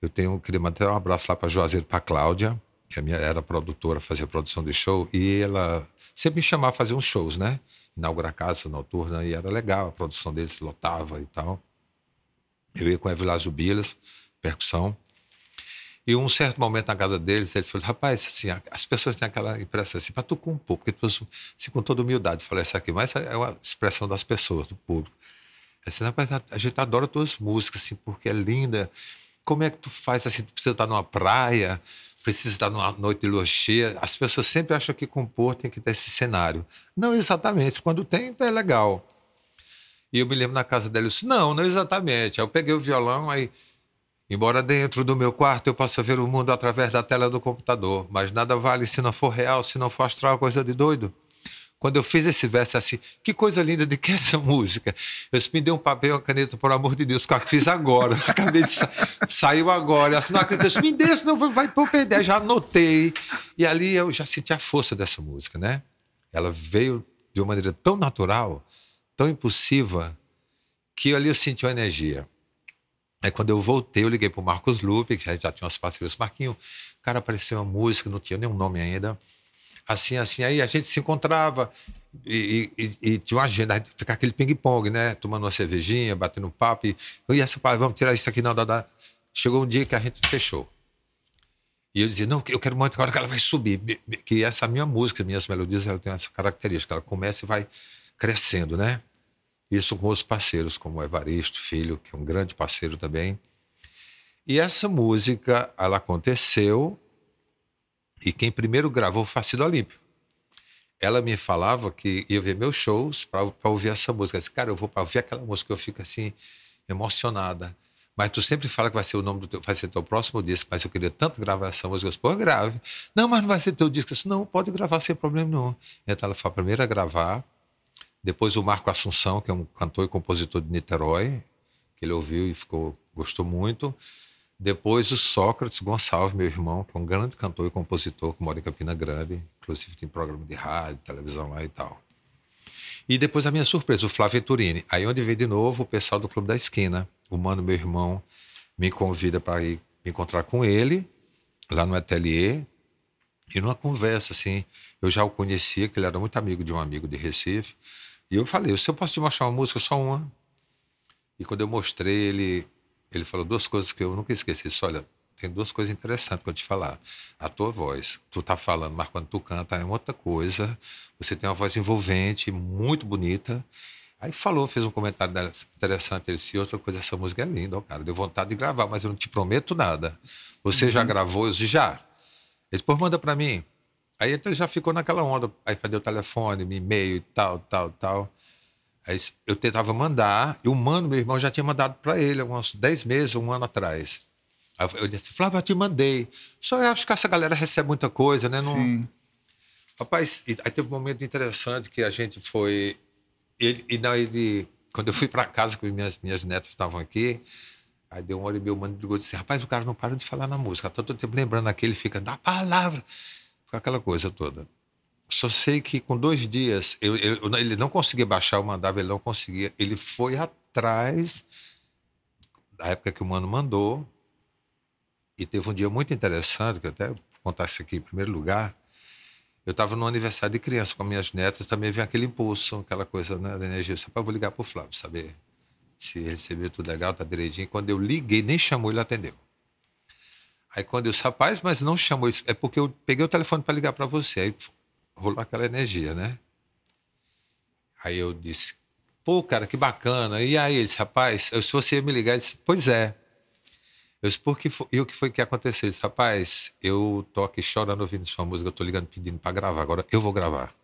Eu tenho, queria mandar um abraço lá para Juazeiro, para Cláudia, que a é minha era produtora, fazia produção de show, e ela sempre me chamava a fazer uns shows, né? Inaugurar casa noturna, e era legal, a produção deles lotava e tal. Eu ia com a Evilásio Bilas, percussão. E um certo momento na casa deles, ele falou: rapaz, assim, as pessoas têm aquela impressão assim, para tu compor, porque tu, assim, com toda humildade, falei isso aqui, mas é uma expressão das pessoas, do público. Assim, é, rapaz, a gente adora tuas músicas, assim, porque é linda. Como é que tu faz assim? Tu precisa estar numa praia, precisa estar numa noite de lua cheia. As pessoas sempre acham que compor tem que ter esse cenário. Não exatamente. Quando tem, então é legal. E eu me lembro na casa dela, eu disse, não, não exatamente. Aí eu peguei o violão, aí, embora dentro do meu quarto eu possa ver o mundo através da tela do computador, mas nada vale se não for real, se não for astral, coisa de doido. Quando eu fiz esse verso assim, que coisa linda de que é essa música? Eu disse, me deu um papel e uma caneta, por amor de Deus, que eu fiz agora. acabei de sa saiu agora. Eu disse, assim, não acredito, eu disse, me dê, senão vai para eu perder. Já anotei. E ali eu já senti a força dessa música, né? Ela veio de uma maneira tão natural, tão impulsiva, que ali eu senti uma energia. Aí quando eu voltei, eu liguei para o Marcos Lupe, que já tinha umas parcerias, Marquinho, o cara apareceu uma música, não tinha nenhum nome ainda assim, assim. Aí a gente se encontrava e, e, e tinha uma agenda, ficar aquele ping-pong, né? Tomando uma cervejinha, batendo um papo. E eu ia separar, vamos tirar isso aqui, não, dá, dá. Chegou um dia que a gente fechou. E eu dizia, não, eu quero muito agora que ela vai subir. Que essa é minha música, minhas melodias, ela tem essa característica. Ela começa e vai crescendo, né? Isso com os parceiros, como o Evaristo Filho, que é um grande parceiro também. E essa música, ela aconteceu e quem primeiro gravou foi Facido Olímpio. Ela me falava que ia ver meus shows para ouvir essa música. Eu disse, cara, eu vou para ouvir aquela música, eu fico assim, emocionada. Mas tu sempre fala que vai ser o nome do teu, vai ser teu próximo disco, mas eu queria tanto gravar essa música. Eu disse, pô, grave. Não, mas não vai ser teu disco. Eu disse, não, pode gravar sem problema nenhum. Então ela foi a primeira a gravar. Depois o Marco Assunção, que é um cantor e compositor de Niterói, que ele ouviu e ficou, gostou muito. Depois o Sócrates Gonçalves, meu irmão, que é um grande cantor e compositor que mora em Campina Grande, inclusive tem programa de rádio, televisão lá e tal. E depois a minha surpresa, o Flávio Turini. Aí onde vem de novo o pessoal do Clube da Esquina. O mano, meu irmão, me convida para ir me encontrar com ele lá no ateliê. E numa conversa, assim, eu já o conhecia, que ele era muito amigo de um amigo de Recife. E eu falei, se eu posso te mostrar uma música, só uma. E quando eu mostrei, ele ele falou duas coisas que eu nunca esqueci. Ele disse, olha, tem duas coisas interessantes que eu te falar. A tua voz, tu tá falando, mas quando tu canta é outra coisa. Você tem uma voz envolvente, muito bonita. Aí falou, fez um comentário interessante. Ele disse: outra coisa, essa música é linda, ó, cara. Deu vontade de gravar, mas eu não te prometo nada. Você uhum. já gravou? Eu disse: já. Ele disse: manda para mim. Aí então ele já ficou naquela onda. Aí perdeu o telefone, e-mail e tal, tal, tal. Aí eu tentava mandar, e o mano, meu irmão, já tinha mandado para ele há uns 10 meses, um ano atrás. Aí eu disse, Flávio, eu te mandei. Só eu acho que essa galera recebe muita coisa, né? Não... Sim. Rapaz, aí teve um momento interessante que a gente foi. Ele, e não, ele, quando eu fui para casa, que minhas, minhas netas estavam aqui, aí deu um olho e meu mano ligou e disse: Rapaz, o cara não para de falar na música, todo tempo lembrando aquele, fica da palavra, fica aquela coisa toda. Só sei que com dois dias, eu, eu, ele não conseguia baixar, eu mandava, ele não conseguia. Ele foi atrás da época que o mano mandou. E teve um dia muito interessante, que eu até contasse aqui em primeiro lugar. Eu estava no aniversário de criança com minhas netas, também vem aquele impulso, aquela coisa né, da energia. Eu disse, vou ligar para o Flávio, saber se recebeu tudo legal, tá direitinho. Quando eu liguei, nem chamou, ele atendeu. Aí quando eu disse, rapaz, mas não chamou, isso é porque eu peguei o telefone para ligar para você. Aí rolou aquela energia, né? Aí eu disse, pô, cara, que bacana. E aí ele disse, rapaz, eu, se você me ligar, ele disse, pois é. Eu disse, por que foi, e o que foi que aconteceu? Ele disse, rapaz, eu tô aqui chorando ouvindo sua música, eu tô ligando pedindo para gravar, agora eu vou gravar.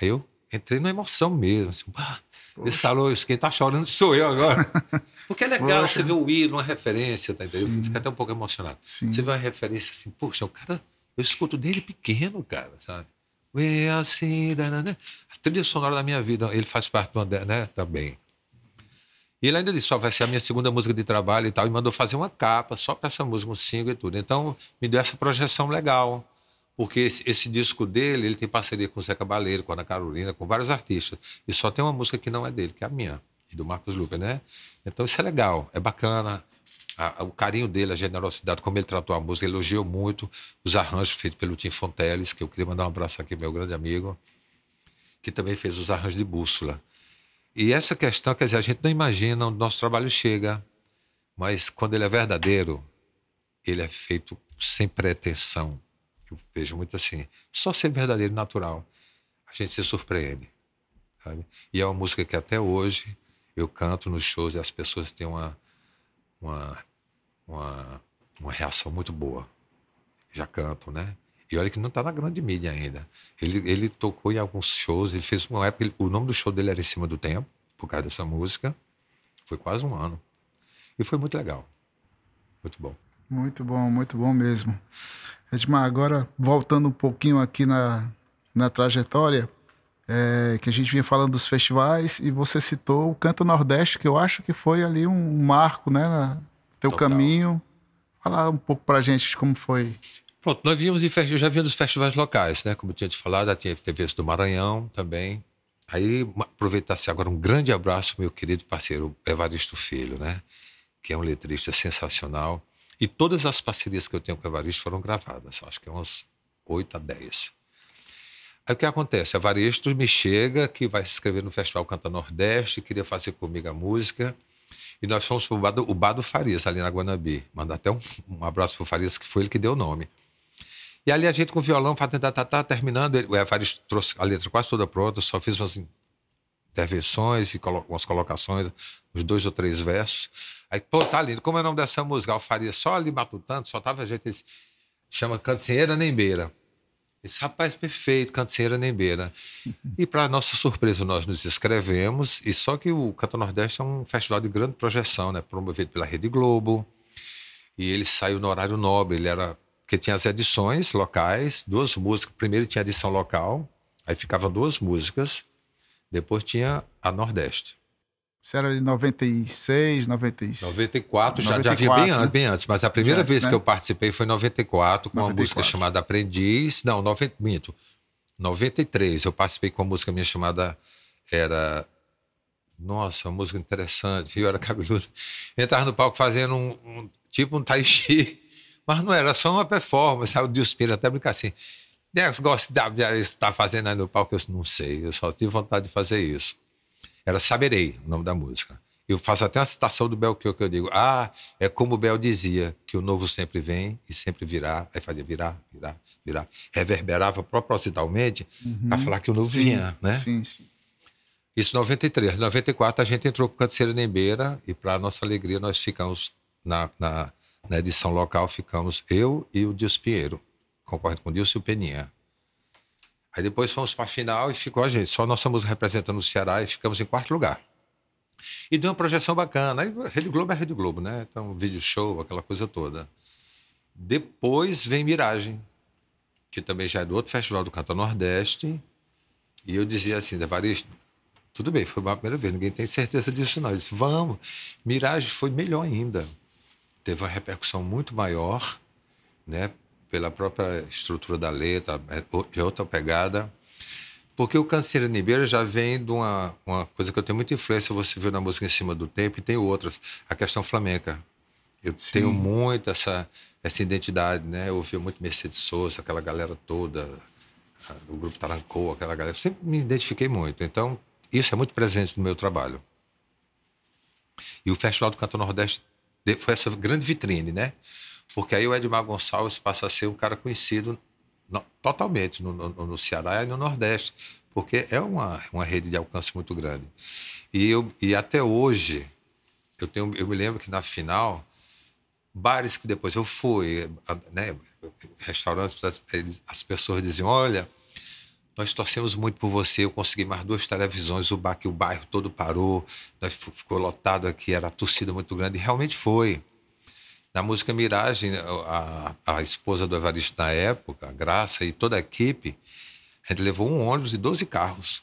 Aí eu entrei numa emoção mesmo, assim, pá, ele falou isso, quem tá chorando sou eu agora. Porque é legal você ver o ídolo, uma referência, tá entendendo? Sim. fico até um pouco emocionado. Sim. Você vê uma referência assim, poxa, o cara, eu escuto dele pequeno, cara, sabe? We'll see. A trilha sonora da minha vida. Ele faz parte do André, né? Também. E ele ainda disse: só oh, vai ser a minha segunda música de trabalho e tal. E mandou fazer uma capa só para essa música, um single e tudo. Então, me deu essa projeção legal. Porque esse, esse disco dele, ele tem parceria com o Zeca Cabaleiro, com a Ana Carolina, com vários artistas. E só tem uma música que não é dele, que é a minha, e do Marcos Lupe, né? Então, isso é legal, é bacana a, o carinho dele, a generosidade, como ele tratou a música, elogiou muito os arranjos feitos pelo Tim Fonteles, que eu queria mandar um abraço aqui, meu grande amigo, que também fez os arranjos de bússola. E essa questão, quer dizer, a gente não imagina onde nosso trabalho chega, mas quando ele é verdadeiro, ele é feito sem pretensão. Eu vejo muito assim. Só ser verdadeiro, natural, a gente se surpreende. Sabe? E é uma música que até hoje eu canto nos shows e as pessoas têm uma uma, uma, uma reação muito boa. Já canto, né? E olha que não está na grande mídia ainda. Ele, ele tocou em alguns shows, ele fez uma época, ele, o nome do show dele era Em Cima do Tempo, por causa dessa música. Foi quase um ano. E foi muito legal. Muito bom. Muito bom, muito bom mesmo. Edmar, agora voltando um pouquinho aqui na, na trajetória, é, que a gente vinha falando dos festivais, e você citou o Canto Nordeste, que eu acho que foi ali um marco, né? Na, teu Total. caminho. Falar um pouco pra gente de como foi. Pronto, nós vimos, eu já vinha dos festivais locais, né? Como eu tinha te falado, tinha TV do Maranhão também. Aí, aproveitar-se assim, agora um grande abraço, meu querido parceiro Evaristo Filho, né? Que é um letrista sensacional. E todas as parcerias que eu tenho com o Evaristo foram gravadas, acho que é umas 8 a 10. Aí o que acontece? A Varesto me chega, que vai se inscrever no Festival Canta Nordeste, queria fazer comigo a música. E nós fomos para o Bado Farias, ali na Guanabi. Mandar até um, um abraço para o Farias, que foi ele que deu o nome. E ali a gente com o violão, fazendo tá, tá, tá, terminando. Ele, o Farias trouxe a letra quase toda pronta, só fiz umas intervenções e colo umas colocações, uns dois ou três versos. Aí, pô, tá lindo, como é o nome dessa música? O Farias só ali matutando, só tava a gente, ele disse, chama Canseira Nem Beira. Esse rapaz perfeito, canto canseira nem E para nossa surpresa, nós nos inscrevemos, e só que o Canto Nordeste é um festival de grande projeção, né? promovido pela Rede Globo, e ele saiu no horário nobre, ele era porque tinha as edições locais, duas músicas, primeiro tinha a edição local, aí ficavam duas músicas, depois tinha a Nordeste. Isso era de 96, 95. 94, 94 já, 94, já vinha bem, né? bem antes, mas a primeira antes, vez né? que eu participei foi em 94, com 94. uma música chamada Aprendiz. Não, 90, minto. 93, eu participei com uma música minha chamada. Era. Nossa, uma música interessante, eu era cabeludo. entrava no palco fazendo um, um, tipo um tai chi, mas não era só uma performance. Aí o Deus até brincar assim. Deus gosta de estar fazendo aí no palco, eu não sei, eu só tive vontade de fazer isso. Era Saberei, o nome da música. Eu faço até uma citação do Bel que eu digo: Ah, é como o Bel dizia, que o novo sempre vem e sempre virá. Aí fazia virar, virar, virar. Reverberava propositalmente uhum. para falar que o novo sim, vinha, né? Sim, sim. Isso em 93. Em 94 a gente entrou com Canticeira Nembeira e, para nossa alegria, nós ficamos na, na, na edição local, ficamos eu e o Dias Pinheiro, Concordo com o Dias e o Peninha. Aí depois fomos para a final e ficou a gente. Só nós estamos representando o Ceará e ficamos em quarto lugar. E deu uma projeção bacana. Aí Rede Globo é Rede Globo, né? Então, vídeo show, aquela coisa toda. Depois vem Miragem, que também já é do outro festival do Canto Nordeste. E eu dizia assim, Devaristo, tudo bem, foi a primeira vez, ninguém tem certeza disso não. Eu disse, vamos. Miragem foi melhor ainda. Teve uma repercussão muito maior, né? pela própria estrutura da letra, é, é outra pegada. Porque o Canseira Nibeira já vem de uma, uma coisa que eu tenho muita influência, você viu na música Em Cima do Tempo, e tem outras, a questão flamenca. Eu Sim. tenho muito essa, essa identidade, né? Eu ouvi muito Mercedes Souza, aquela galera toda, o grupo Tarancou, aquela galera. Eu sempre me identifiquei muito. Então, isso é muito presente no meu trabalho. E o Festival do Canto Nordeste foi essa grande vitrine, né? Porque aí o Edmar Gonçalves passa a ser um cara conhecido no, totalmente no, no, no, Ceará e no Nordeste, porque é uma, uma rede de alcance muito grande. E, eu, e até hoje, eu, tenho, eu me lembro que na final, bares que depois eu fui, né, restaurantes, as, pessoas diziam: olha, nós torcemos muito por você. Eu consegui mais duas televisões, o bar que o bairro todo parou, nós ficou lotado aqui, era torcida muito grande, e realmente foi. Na música Miragem, né, a, a esposa do Evaristo na época, a Graça e toda a equipe, a gente levou um ônibus e 12 carros,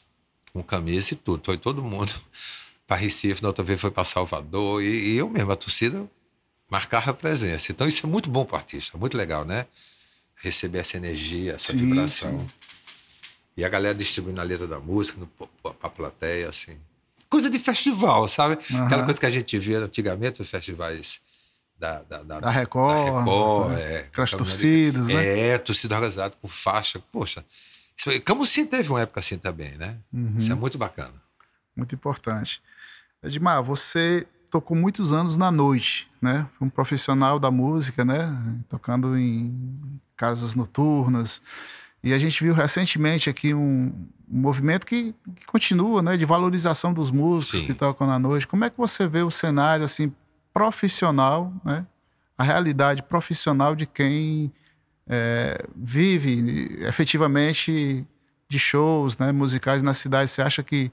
com camisa e tudo. Foi todo mundo para Recife, na outra vez foi para Salvador, e, e eu mesmo, a torcida marcava a presença. Então isso é muito bom para o artista, muito legal, né? Receber essa energia, essa sim, vibração. Sim. E a galera distribuindo a letra da música para a plateia, assim. Coisa de festival, sabe? Uhum. Aquela coisa que a gente via antigamente, nos festivais da, da, da, da Record, da Record né? é, aquelas torcidas, né? É, torcida organizada por faixa. Poxa, como Camusim teve uma época assim também, né? Uhum. Isso é muito bacana. Muito importante. Edmar, você tocou muitos anos na noite, né? Foi um profissional da música, né? Tocando em casas noturnas. E a gente viu recentemente aqui um, movimento que, que continua, né? De valorização dos músicos Sim. que tocam na noite. Como é que você vê o cenário, assim, profissional, né? a realidade profissional de quem é, vive eh, efetivamente de shows né, musicais na cidade. Você acha que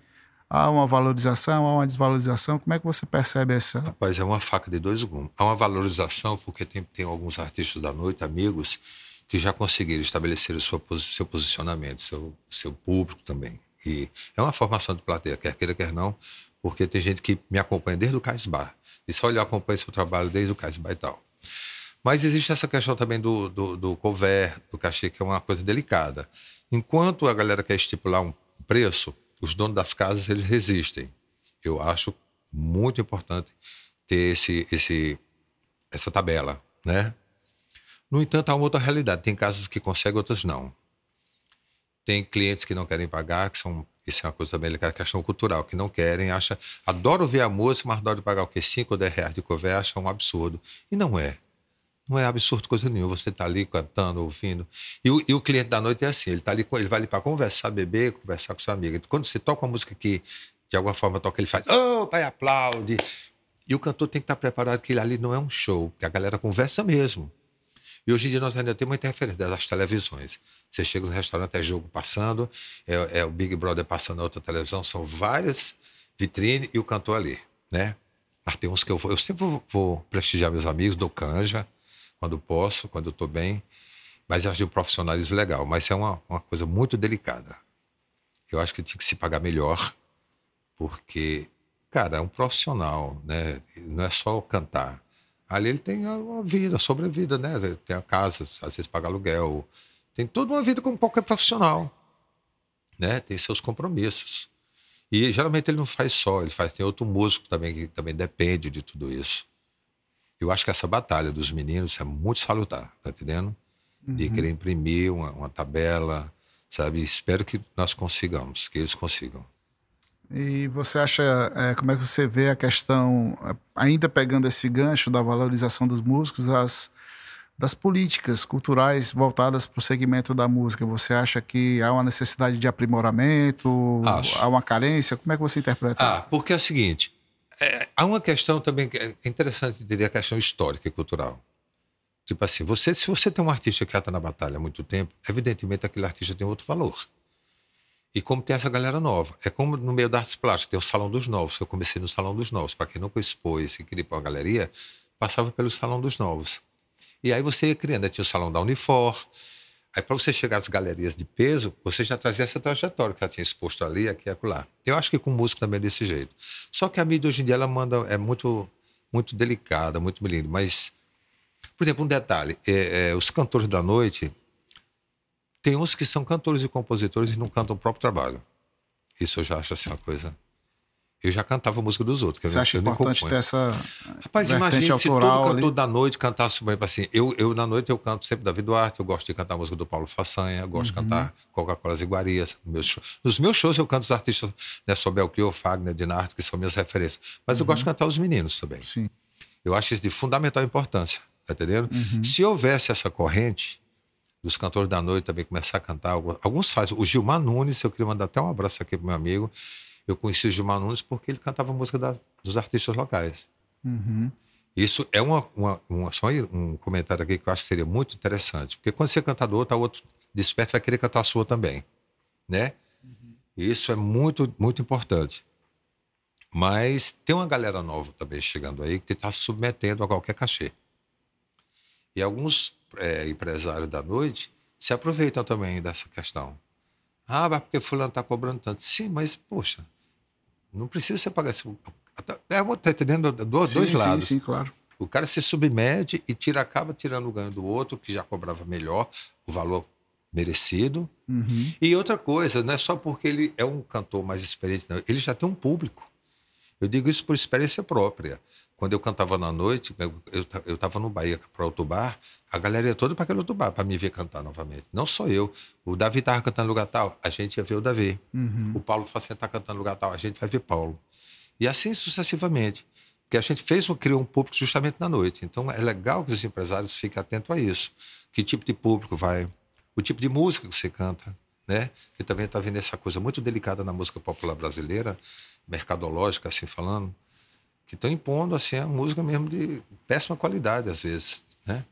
há uma valorização, há uma desvalorização? Como é que você percebe essa? Rapaz, é uma faca de dois gumes. Há uma valorização porque tem, tem alguns artistas da noite, amigos, que já conseguiram estabelecer sua, seu posicionamento, seu, seu público também. E é uma formação de plateia, quer queira, quer não, porque tem gente que me acompanha desde o Cais E só olhar acompanha seu trabalho desde o Cais e tal. Mas existe essa questão também do, do, do cover, do cachê, que é uma coisa delicada. Enquanto a galera quer estipular um preço, os donos das casas eles resistem. Eu acho muito importante ter esse, esse, essa tabela, né? No entanto, há uma outra realidade. Tem casas que conseguem, outras não. Tem clientes que não querem pagar, que são isso é uma coisa também que questão cultural, que não querem, acha, adoro ver a música, mas adoro pagar o quê? 5 ou 10 reais de cover, acha um absurdo. E não é. Não é absurdo coisa nenhuma, você está ali cantando, ouvindo. E o, e o, cliente da noite é assim, ele, tá ali, ele vai ali para conversar, beber, conversar com sua amiga. Quando você toca uma música que de alguma forma toca, ele faz, oh, pai, aplaude. E o cantor tem que estar tá preparado que ele ali não é um show, que a galera conversa mesmo. E hoje em dia nós ainda temos interferência referência das televisões. Você chega no restaurante, é jogo passando, é, é o Big Brother passando na outra televisão, são várias vitrines e o cantor ali, né? Mas tem uns que eu vou, eu sempre vou, vou prestigiar meus amigos, dou canja, quando posso, quando estou bem, mas acho um profissionalismo legal. Mas é uma, uma coisa muito delicada. Eu acho que tinha que se pagar melhor, porque, cara, é um profissional, né? Não é só cantar. Ali ele tem a vida, a sobrevida, né? Tem a casa, às vezes paga aluguel. Tem toda uma vida como qualquer profissional, né? Tem seus compromissos. E geralmente ele não faz só, ele faz tem outro músico também que também depende de tudo isso. Eu acho que essa batalha dos meninos é muito salutar, tá entendendo? De uhum. querer imprimir uma, uma tabela, sabe? Espero que nós consigamos, que eles consigam. E você acha, é, como é que você vê a questão, ainda pegando esse gancho da valorização dos músicos, as, das políticas culturais voltadas para o segmento da música? Você acha que há uma necessidade de aprimoramento? Acho. Há uma carência? Como é que você interpreta? Ah, porque é o seguinte, é, há uma questão também que é interessante entender a questão histórica e cultural. Tipo assim, você, se você tem um artista que está na batalha há muito tempo, evidentemente aquele artista tem outro valor e como tem essa galera nova. É como no meio da artes plásticas, tem o Salão dos Novos, que eu comecei no Salão dos Novos. Para quem nunca expôs e queria ir para a galeria, passava pelo Salão dos Novos. E aí você ia criando, aí tinha o Salão da Unifor. Aí para você chegar às galerias de peso, você já trazia essa trajetória que já tinha exposto ali, aqui e acolá. Eu acho que com música também é desse jeito. Só que a mídia hoje em dia ela manda, é muito, muito delicada, muito melinda. Mas, por exemplo, um detalhe: é, é, os cantores da noite, tem uns que são cantores e compositores e não cantam o próprio trabalho. Isso eu já acho assim uma coisa. Eu já cantava a música dos outros. Você acha importante ter essa. Rapaz, imagina se todo cantor ali. da noite cantasse bem. Assim, eu, eu na noite eu canto sempre Davi Duarte, eu gosto de cantar a música do Paulo Façanha, eu gosto uhum. de cantar Coca-Cola Iguarias. Meus shows. Nos meus shows eu canto os artistas, né, só Belchior, Fagner, Dinarte, que são minhas referências. Mas uhum. eu gosto de uhum. cantar os meninos também. Sim. Eu acho isso de fundamental importância, tá entendendo? Uhum. Se houvesse essa corrente, dos cantores da noite também começar a cantar. Alguns fazem. O Gilmar Nunes, eu queria mandar até um abraço aqui para meu amigo. Eu conheci o Gilmar Nunes porque ele cantava música da, dos artistas locais. Uhum. Isso é uma, uma, uma, só um comentário aqui que eu acho que seria muito interessante. Porque quando você canta do outro, outro desperta vai querer cantar a sua também. Né? Uhum. Isso é muito, muito importante. Mas tem uma galera nova também chegando aí que está submetendo a qualquer cachê. E alguns é, empresários da noite se aproveitam também dessa questão. Ah, mas porque fulano está cobrando tanto. Sim, mas, poxa, não precisa você pagar... Está é, entendendo é do, sim, dois lados. Sim, sim, claro. O cara se submete e tira, acaba tirando o ganho do outro, que já cobrava melhor, o valor merecido. Uhum. E outra coisa, não é só porque ele é um cantor mais experiente, não. Ele já tem um público. Eu digo isso por experiência própria. Quando eu cantava na noite, eu estava no Bahia para outro bar, a galera ia toda para aquele outro bar para me ver cantar novamente. Não só eu. O Davi estava cantando lugar tal, a gente ia ver o Davi. Uhum. O Paulo falou assim, tá está cantando lugar tal, a gente vai ver Paulo. E assim sucessivamente. Porque a gente fez, criou um público justamente na noite. Então é legal que os empresários fiquem atentos a isso. Que tipo de público vai, o tipo de música que você canta, né? Que também está vendo essa coisa muito delicada na música popular brasileira, mercadológica, assim falando, que estão impondo assim a música mesmo de péssima qualidade às vezes, né?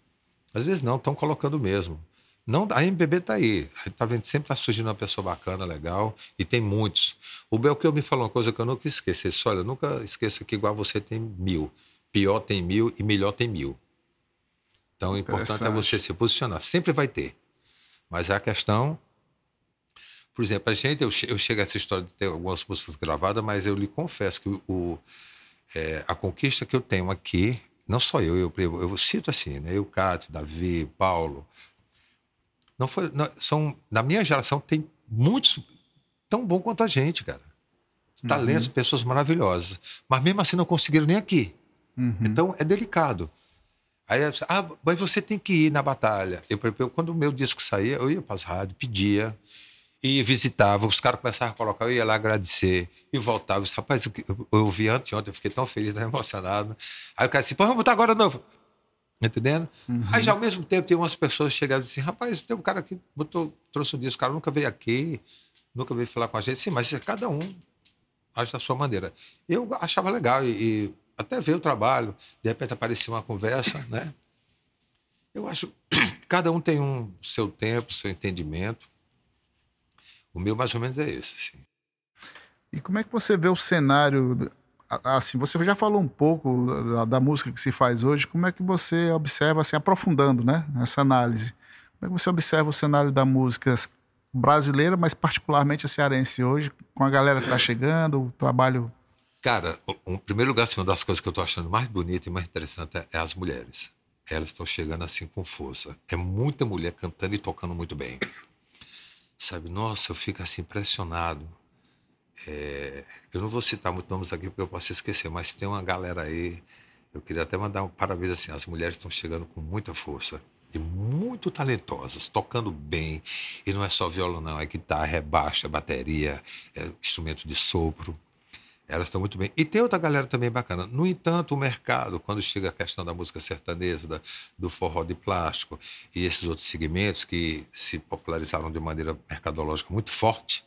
Às vezes não, estão colocando mesmo. Não, a MPB está aí. Tá vendo, sempre está surgindo uma pessoa bacana, legal, e tem muitos. O Belchior me falou uma coisa que eu nunca esqueci. Disse, Olha, nunca esqueça que igual você tem mil. Pior tem mil e melhor tem mil. Então, o importante é você se posicionar. Sempre vai ter. Mas é a questão. Por exemplo, a gente, eu, chego a essa história de ter algumas músicas gravadas, mas eu lhe confesso que o, o é, a conquista que eu tenho aqui, não só eu, eu, eu, eu cito assim, né? Eu, Cátia, Davi, Paulo. Não foi, não, são, na minha geração tem muitos tão bom quanto a gente, cara. Uhum. Talentos, uhum. pessoas maravilhosas. Mas mesmo assim não conseguiram nem aqui. Uhum. Então é delicado. Aí, ah, mas você tem que ir na batalha. Eu, eu quando o meu disco saía, eu ia para as rádios, pedia e visitava, os caras começavam a colocar, eu ia lá agradecer e voltava. Eu disse, rapaz, eu, vi anteontem, eu fiquei tão feliz, tão né, emocionado. Aí o cara disse, pô, vamos botar agora novo. Tá entendendo? Uhum. Aí já uhum. ao mesmo tempo tem umas pessoas chegando e dizem, rapaz, tem um cara que botou, trouxe um disco, o cara nunca veio aqui, nunca veio falar com a gente. Sim, mas cada um age da sua maneira. Eu achava legal e, e até ver o trabalho, de repente aparecia uma conversa, né? Eu acho cada um tem um seu tempo, seu entendimento. O meu mais ou menos é esse. Assim. E como é que você vê o cenário? Assim, você já falou um pouco da, da, música que se faz hoje. Como é que você observa, assim, aprofundando, né, essa análise? Como é que você observa o cenário da música brasileira, mas particularmente a cearense hoje, com a galera que está chegando, o trabalho? Cara, em primeiro lugar, assim, uma das coisas que eu estou achando mais bonita e mais interessante é, é as mulheres. Elas estão chegando assim com força. É muita mulher cantando e tocando muito bem. Sabe, nossa, eu fico assim impressionado. É, eu não vou citar muitos nomes aqui porque eu posso esquecer, mas tem uma galera aí. Eu queria até mandar um parabéns assim, as mulheres estão chegando com muita força e muito talentosas, tocando bem. E não é só violão, não, é guitarra, é baixo, é bateria, é instrumento de sopro. Elas estão muito bem. E tem outra galera também bacana. No entanto, o mercado, quando chega a questão da música sertaneja, da, do forró de plástico e esses outros segmentos que se popularizaram de maneira mercadológica muito forte,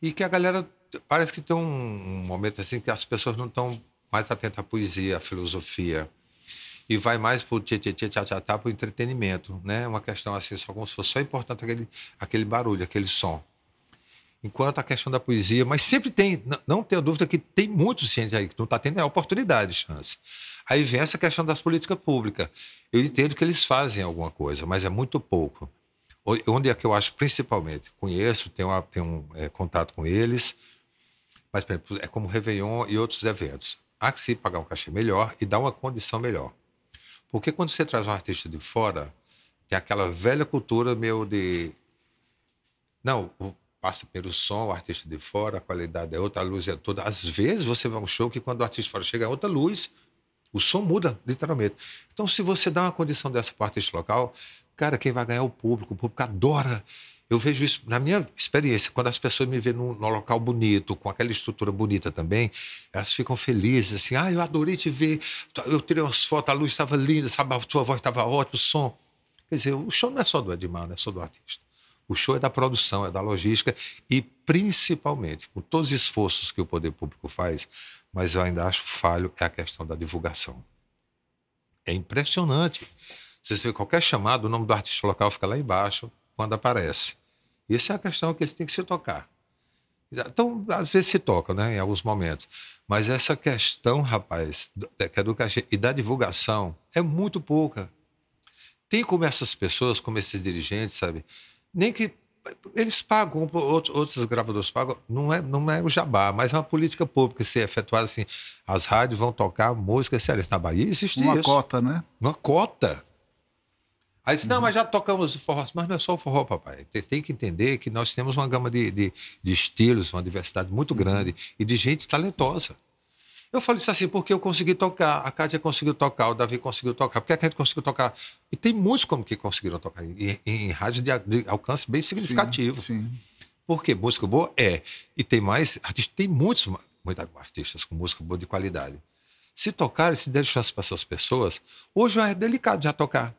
e que a galera parece que tem um, momento assim que as pessoas não estão mais atentas à poesia, à filosofia e vai mais para o tchá para o entretenimento, né? Uma questão assim, só como se fosse só importante aquele, aquele barulho, aquele som enquanto a questão da poesia, mas sempre tem, não, tenho dúvida que tem muitos cientistas aí que não está tendo é, oportunidade, chance. Aí vem essa questão das políticas públicas. Eu entendo que eles fazem alguma coisa, mas é muito pouco. Onde é que eu acho principalmente? Conheço, tenho, uma, tenho um é, contato com eles, mas, por exemplo, é como Réveillon e outros eventos. Há que se pagar um cachê melhor e dar uma condição melhor. Porque quando você traz um artista de fora, tem aquela velha cultura meio de. Não, o passa pelo som, o artista de fora, a qualidade é outra, a luz é toda. Às vezes você vai a um show que quando o artista de fora chega, é outra luz, o som muda, literalmente. Então, se você dá uma condição dessa para o artista local, cara, quem vai ganhar é o público, o público adora. Eu vejo isso na minha experiência. Quando as pessoas me veem num, num, local bonito, com aquela estrutura bonita também, elas ficam felizes, assim, ah, eu adorei te ver, eu tirei umas fotos, a luz estava linda, sabe, a tua voz estava ótima, o som. Quer dizer, o show não é só do Edmar, não é só do artista. O show é da produção, é da logística e principalmente com todos os esforços que o poder público faz, mas eu ainda acho falho é a questão da divulgação. É impressionante. Você vê qualquer chamado, o nome do artista local fica lá embaixo quando aparece. Isso é uma questão que eles têm que se tocar. Então, às vezes se toca, né, em alguns momentos. Mas essa questão, rapaz, é, que é do cachê e da divulgação é muito pouca. Tem como essas pessoas, como esses dirigentes, sabe, nem que eles pagam, outros gravadores pagam, não é, não é o jabá, mas é uma política pública ser é efetuada assim. As rádios vão tocar música cearense. Na Bahia existe uma isso. Uma cota, né? Uma cota. Aí disse, não, uhum. mas já tocamos o forró. Mas não é só o forró, papai. Tem, que entender que nós temos uma gama de, de, de estilos, uma diversidade muito uhum. grande e de gente talentosa. Eu falei isso assim, porque eu consegui tocar, a Kátia conseguiu tocar, o Davi conseguiu tocar, porque a gente conseguiu tocar. E tem muitos como que conseguiram tocar em, em, em rádio de, de, alcance bem significativo. Sim, sim. Porque música boa é. E tem mais, artistas, tem muitos muitos artistas com música boa de qualidade. Se tocar e se der chance para essas pessoas, hoje já é delicado já tocar.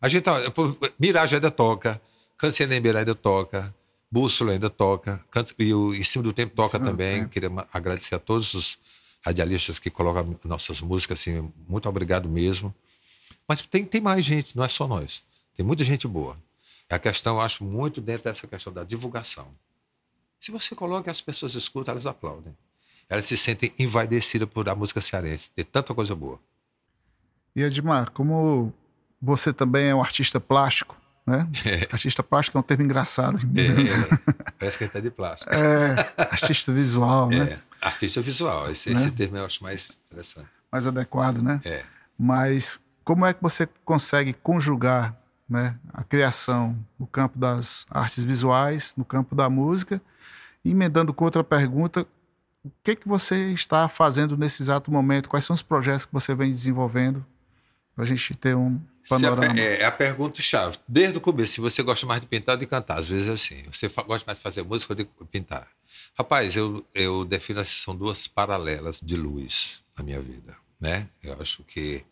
A gente, Mirage ainda toca, Cancela ainda toca, Bússola ainda toca, e o Em Cima do Tempo toca também. É. Queria agradecer a todos os radialistas que colocam nossas músicas, assim, muito obrigado mesmo. Mas tem, tem mais gente, não é só nós. Tem muita gente boa. A questão, eu acho, muito dentro dessa questão da divulgação. Se você coloca as pessoas escutam, elas aplaudem. Elas se sentem envaidecidas por a música cearense, ter tanta coisa boa. E Edmar, como você também é um artista plástico, né? É. Artista plástico é um termo engraçado. É, é. Parece que ele está de plástico. É, artista visual, né? É. Artista visual, esse, né? esse termo eu acho mais interessante. Mais adequado, né? É. Mas como é que você consegue conjugar né, a criação no campo das artes visuais, no campo da música? E emendando com outra pergunta, o que, que você está fazendo nesse exato momento? Quais são os projetos que você vem desenvolvendo para a gente ter um é panorama. É, é, a pergunta chave. Desde o começo, se você gosta mais de pintar ou de cantar, às vezes é assim, você gosta mais de fazer música ou de pintar? Rapaz, eu, eu defino assim são duas paralelas de luz na minha vida, né? Eu acho que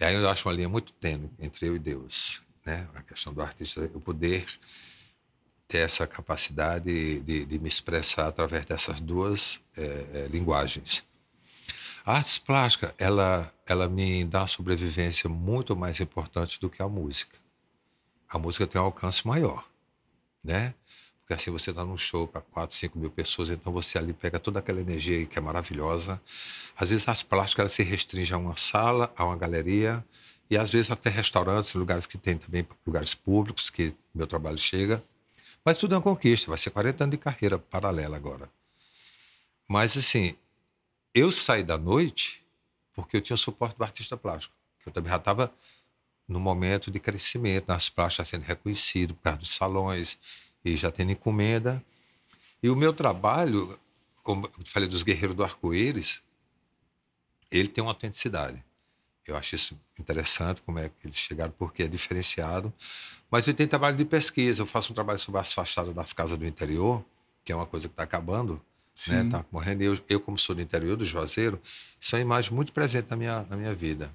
e aí eu acho uma linha muito tênue entre eu e Deus, né? A questão do artista, o poder ter essa capacidade de, de me expressar através dessas duas é, é, linguagens. A arte plástica, ela, ela me dá uma sobrevivência muito mais importante do que a música. A música tem um alcance maior, né? Porque assim você está num show para 4, 5 mil pessoas, então você ali pega toda aquela energia que é maravilhosa. Às vezes as plásticas se restringem a uma sala, a uma galeria, e às vezes até restaurantes, lugares que tem também, lugares públicos que meu trabalho chega. Mas tudo é uma conquista, vai ser 40 anos de carreira paralela agora. Mas assim, eu saí da noite porque eu tinha o suporte do artista plástico, que eu também já estava no momento de crescimento, nas plásticas sendo reconhecido por causa dos salões e já tendo encomenda. E o meu trabalho, como eu falei dos guerreiros do arco-íris, ele tem uma autenticidade. Eu acho isso interessante, como é que eles chegaram, porque é diferenciado. Mas eu tenho trabalho de pesquisa, eu faço um trabalho sobre as fachadas das casas do interior, que é uma coisa que está acabando, né, Sim. Né? Tá morrendo. E eu, eu, como sou do interior do Juazeiro, isso é uma imagem muito presente na minha, na minha vida.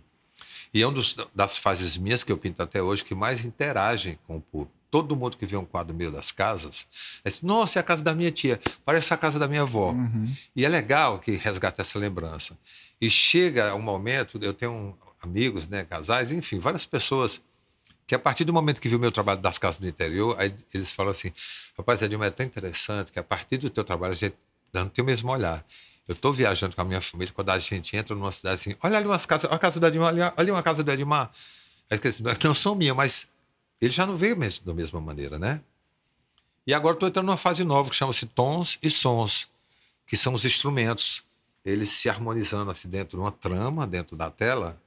E é uma das fases minhas que eu pinto até hoje que mais interagem com o público. Todo mundo que vê um quadro meu das casas, é assim, nossa, é a casa da minha tia, parece a casa da minha avó. Uhum. E é legal que resgata essa lembrança. E chega um momento, eu tenho um, amigos, né, casais, enfim, várias pessoas que a partir do momento que viu meu trabalho das casas do interior, aí eles falam assim, rapaz, Edilma, é tão interessante que a partir do teu trabalho a gente dando o mesmo olhar. Eu estou viajando com a minha família, quando a gente entra numa cidade assim, olha ali umas casas, olha a casa do Edmar, olha, olha uma casa do Edmar. Aí, é assim, não são minhas, mas ele já não veio mesmo, da mesma maneira, né? E agora estou entrando numa fase nova que chama-se tons e sons, que são os instrumentos, eles se harmonizando assim dentro de uma trama, dentro da tela,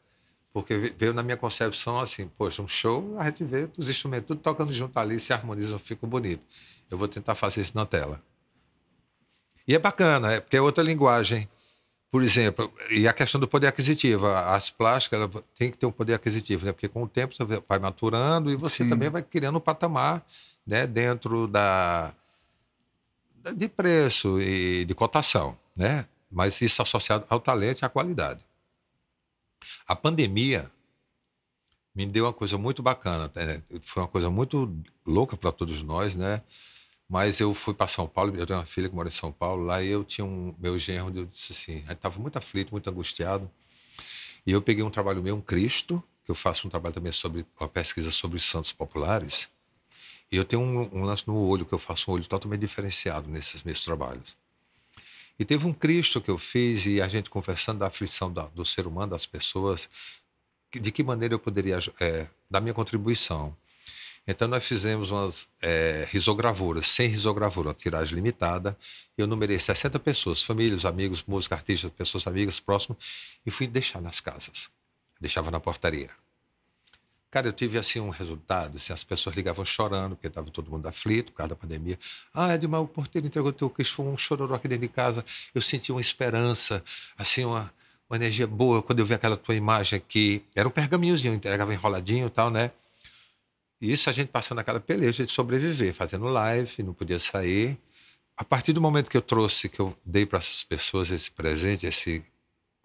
porque veio na minha concepção assim, poxa, um show, a gente vê os instrumentos tudo tocando junto ali, se harmonizam, fica bonito. Eu vou tentar fazer isso na tela. E é bacana, é, porque é outra linguagem. Por exemplo, e a questão do poder aquisitivo. As plásticas ela tem que ter um poder aquisitivo, né? porque com o tempo você vai maturando e você Sim. também vai criando um patamar né? dentro da, da, de preço e de cotação. Né? Mas isso associado ao talento e à qualidade. A pandemia me deu uma coisa muito bacana, né? foi uma coisa muito louca para todos nós, né? Mas eu fui para São Paulo, eu tenho uma filha que mora em São Paulo, lá eu tinha um meu genro, eu disse assim, estava muito aflito, muito angustiado. E eu peguei um trabalho meu, um Cristo, que eu faço um trabalho também sobre uma pesquisa sobre os santos populares. E eu tenho um, um lance no olho, que eu faço um olho totalmente diferenciado nesses meus trabalhos. E teve um Cristo que eu fiz e a gente conversando da aflição da, do ser humano, das pessoas, de que maneira eu poderia é, dar minha contribuição. Então, nós fizemos umas é, risogravuras, sem risogravura, uma tiragem limitada. Eu numerei 60 pessoas, famílias, amigos, músicos, artistas, pessoas amigas, próximas, e fui deixar nas casas. Deixava na portaria. Cara, eu tive assim um resultado, assim, as pessoas ligavam chorando, porque estava todo mundo aflito por causa da pandemia. Ah, Edmar, o porteiro entregou teu que foi um chororó aqui dentro de casa. Eu senti uma esperança, assim, uma, uma energia boa quando eu vi aquela tua imagem aqui. Era um pergaminhozinho, entregava enroladinho e tal, né? Isso a gente passando aquela peleja de sobreviver, fazendo live, não podia sair. A partir do momento que eu trouxe, que eu dei para essas pessoas esse presente, esse,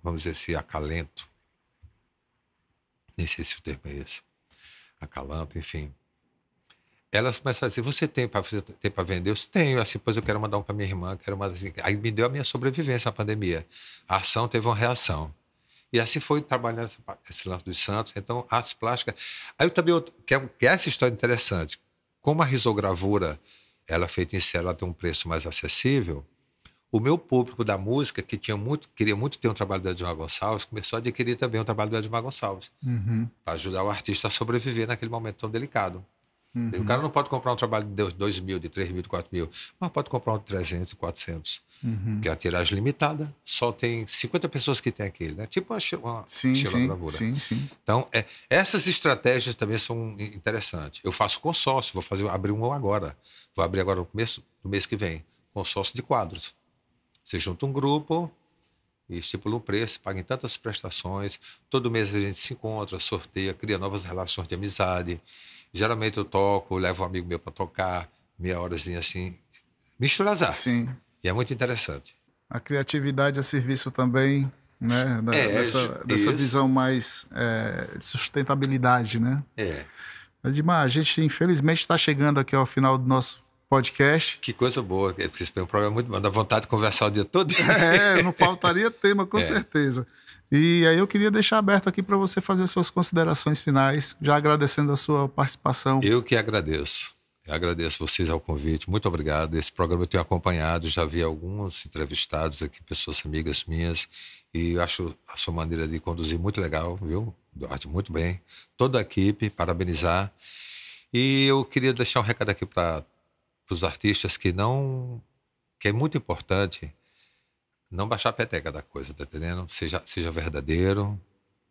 vamos dizer, esse acalento, nem sei se o termo é esse, acalanto, enfim, elas começaram a dizer: Você tem para vender? Eu disse: Tenho. Assim, pois eu quero mandar um para minha irmã, quero mandar assim. Aí me deu a minha sobrevivência na pandemia. A ação teve uma reação. E assim foi trabalhando esse lance dos Santos. Então, artes plásticas. Aí eu também quero que é, é essa história interessante. Como a risogravura ela é feita em série, ela tem um preço mais acessível. O meu público da música, que tinha muito, queria muito ter um trabalho do Edmar Gonçalves, começou a adquirir também o um trabalho do Edmar Gonçalves, uhum. para ajudar o artista a sobreviver naquele momento tão delicado. Uhum. O cara não pode comprar um trabalho de 2 mil, de 3 mil, de 4 mil, mas pode comprar um de 300, 400. Uhum. é a tiragem é limitada só tem 50 pessoas que tem aquele, né? Tipo uma sim, xilogravura. Sim, sim, sim. Então, é, essas estratégias também são interessantes. Eu faço consórcio, vou fazer, abrir um agora. Vou abrir agora no começo do mês que vem. Consórcio de quadros. Você junta um grupo e estipula um preço, paga em tantas prestações. Todo mês a gente se encontra, sorteia, cria novas relações de amizade. Geralmente eu toco, levo um amigo meu para tocar, meia horazinha assim. mistura azar Sim. E é muito interessante. A criatividade a é serviço também né? Da, é, dessa, isso, dessa visão mais é, sustentabilidade, né? É. Edmar, a gente infelizmente está chegando aqui ao final do nosso podcast. Que coisa boa, porque esse meu programa é muito bom, dá vontade de conversar o dia todo. É, não faltaria tema, com é. certeza. E aí eu queria deixar aberto aqui para você fazer suas considerações finais, já agradecendo a sua participação. Eu que agradeço. Eu agradeço vocês ao convite, muito obrigado. Esse programa eu tenho acompanhado, já vi alguns entrevistados aqui, pessoas amigas minhas, e acho a sua maneira de conduzir muito legal, viu, Duarte? Muito bem. Toda a equipe, parabenizar. E eu queria deixar um recado aqui para os artistas que não. que é muito importante não baixar a peteca da coisa, tá entendendo? Seja, seja verdadeiro.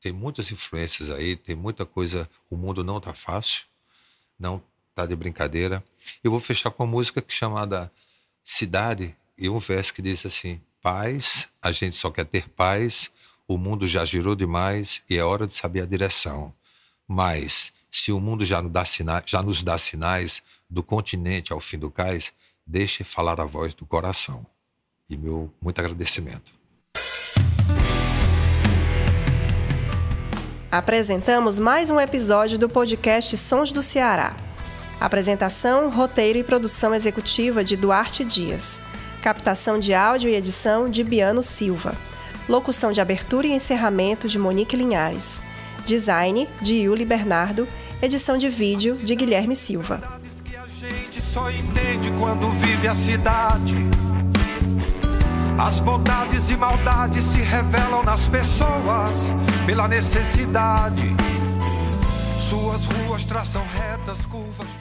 Tem muitas influências aí, tem muita coisa. O mundo não tá fácil. Não tá de brincadeira. Eu vou fechar com uma música que chamada Cidade e um verso que diz assim: Paz, a gente só quer ter paz, o mundo já girou demais e é hora de saber a direção. Mas se o mundo já nos dá sinais, já nos dá sinais do continente ao fim do cais, deixe falar a voz do coração. E meu muito agradecimento. Apresentamos mais um episódio do podcast Sons do Ceará. Apresentação, roteiro e produção executiva de Duarte Dias. Captação de áudio e edição de Biano Silva. Locução de abertura e encerramento de Monique Linhares. Design de Yuli Bernardo. Edição de vídeo de Guilherme Silva. As bondades e maldades se revelam nas pessoas pela necessidade. Suas ruas traçam retas, curvas.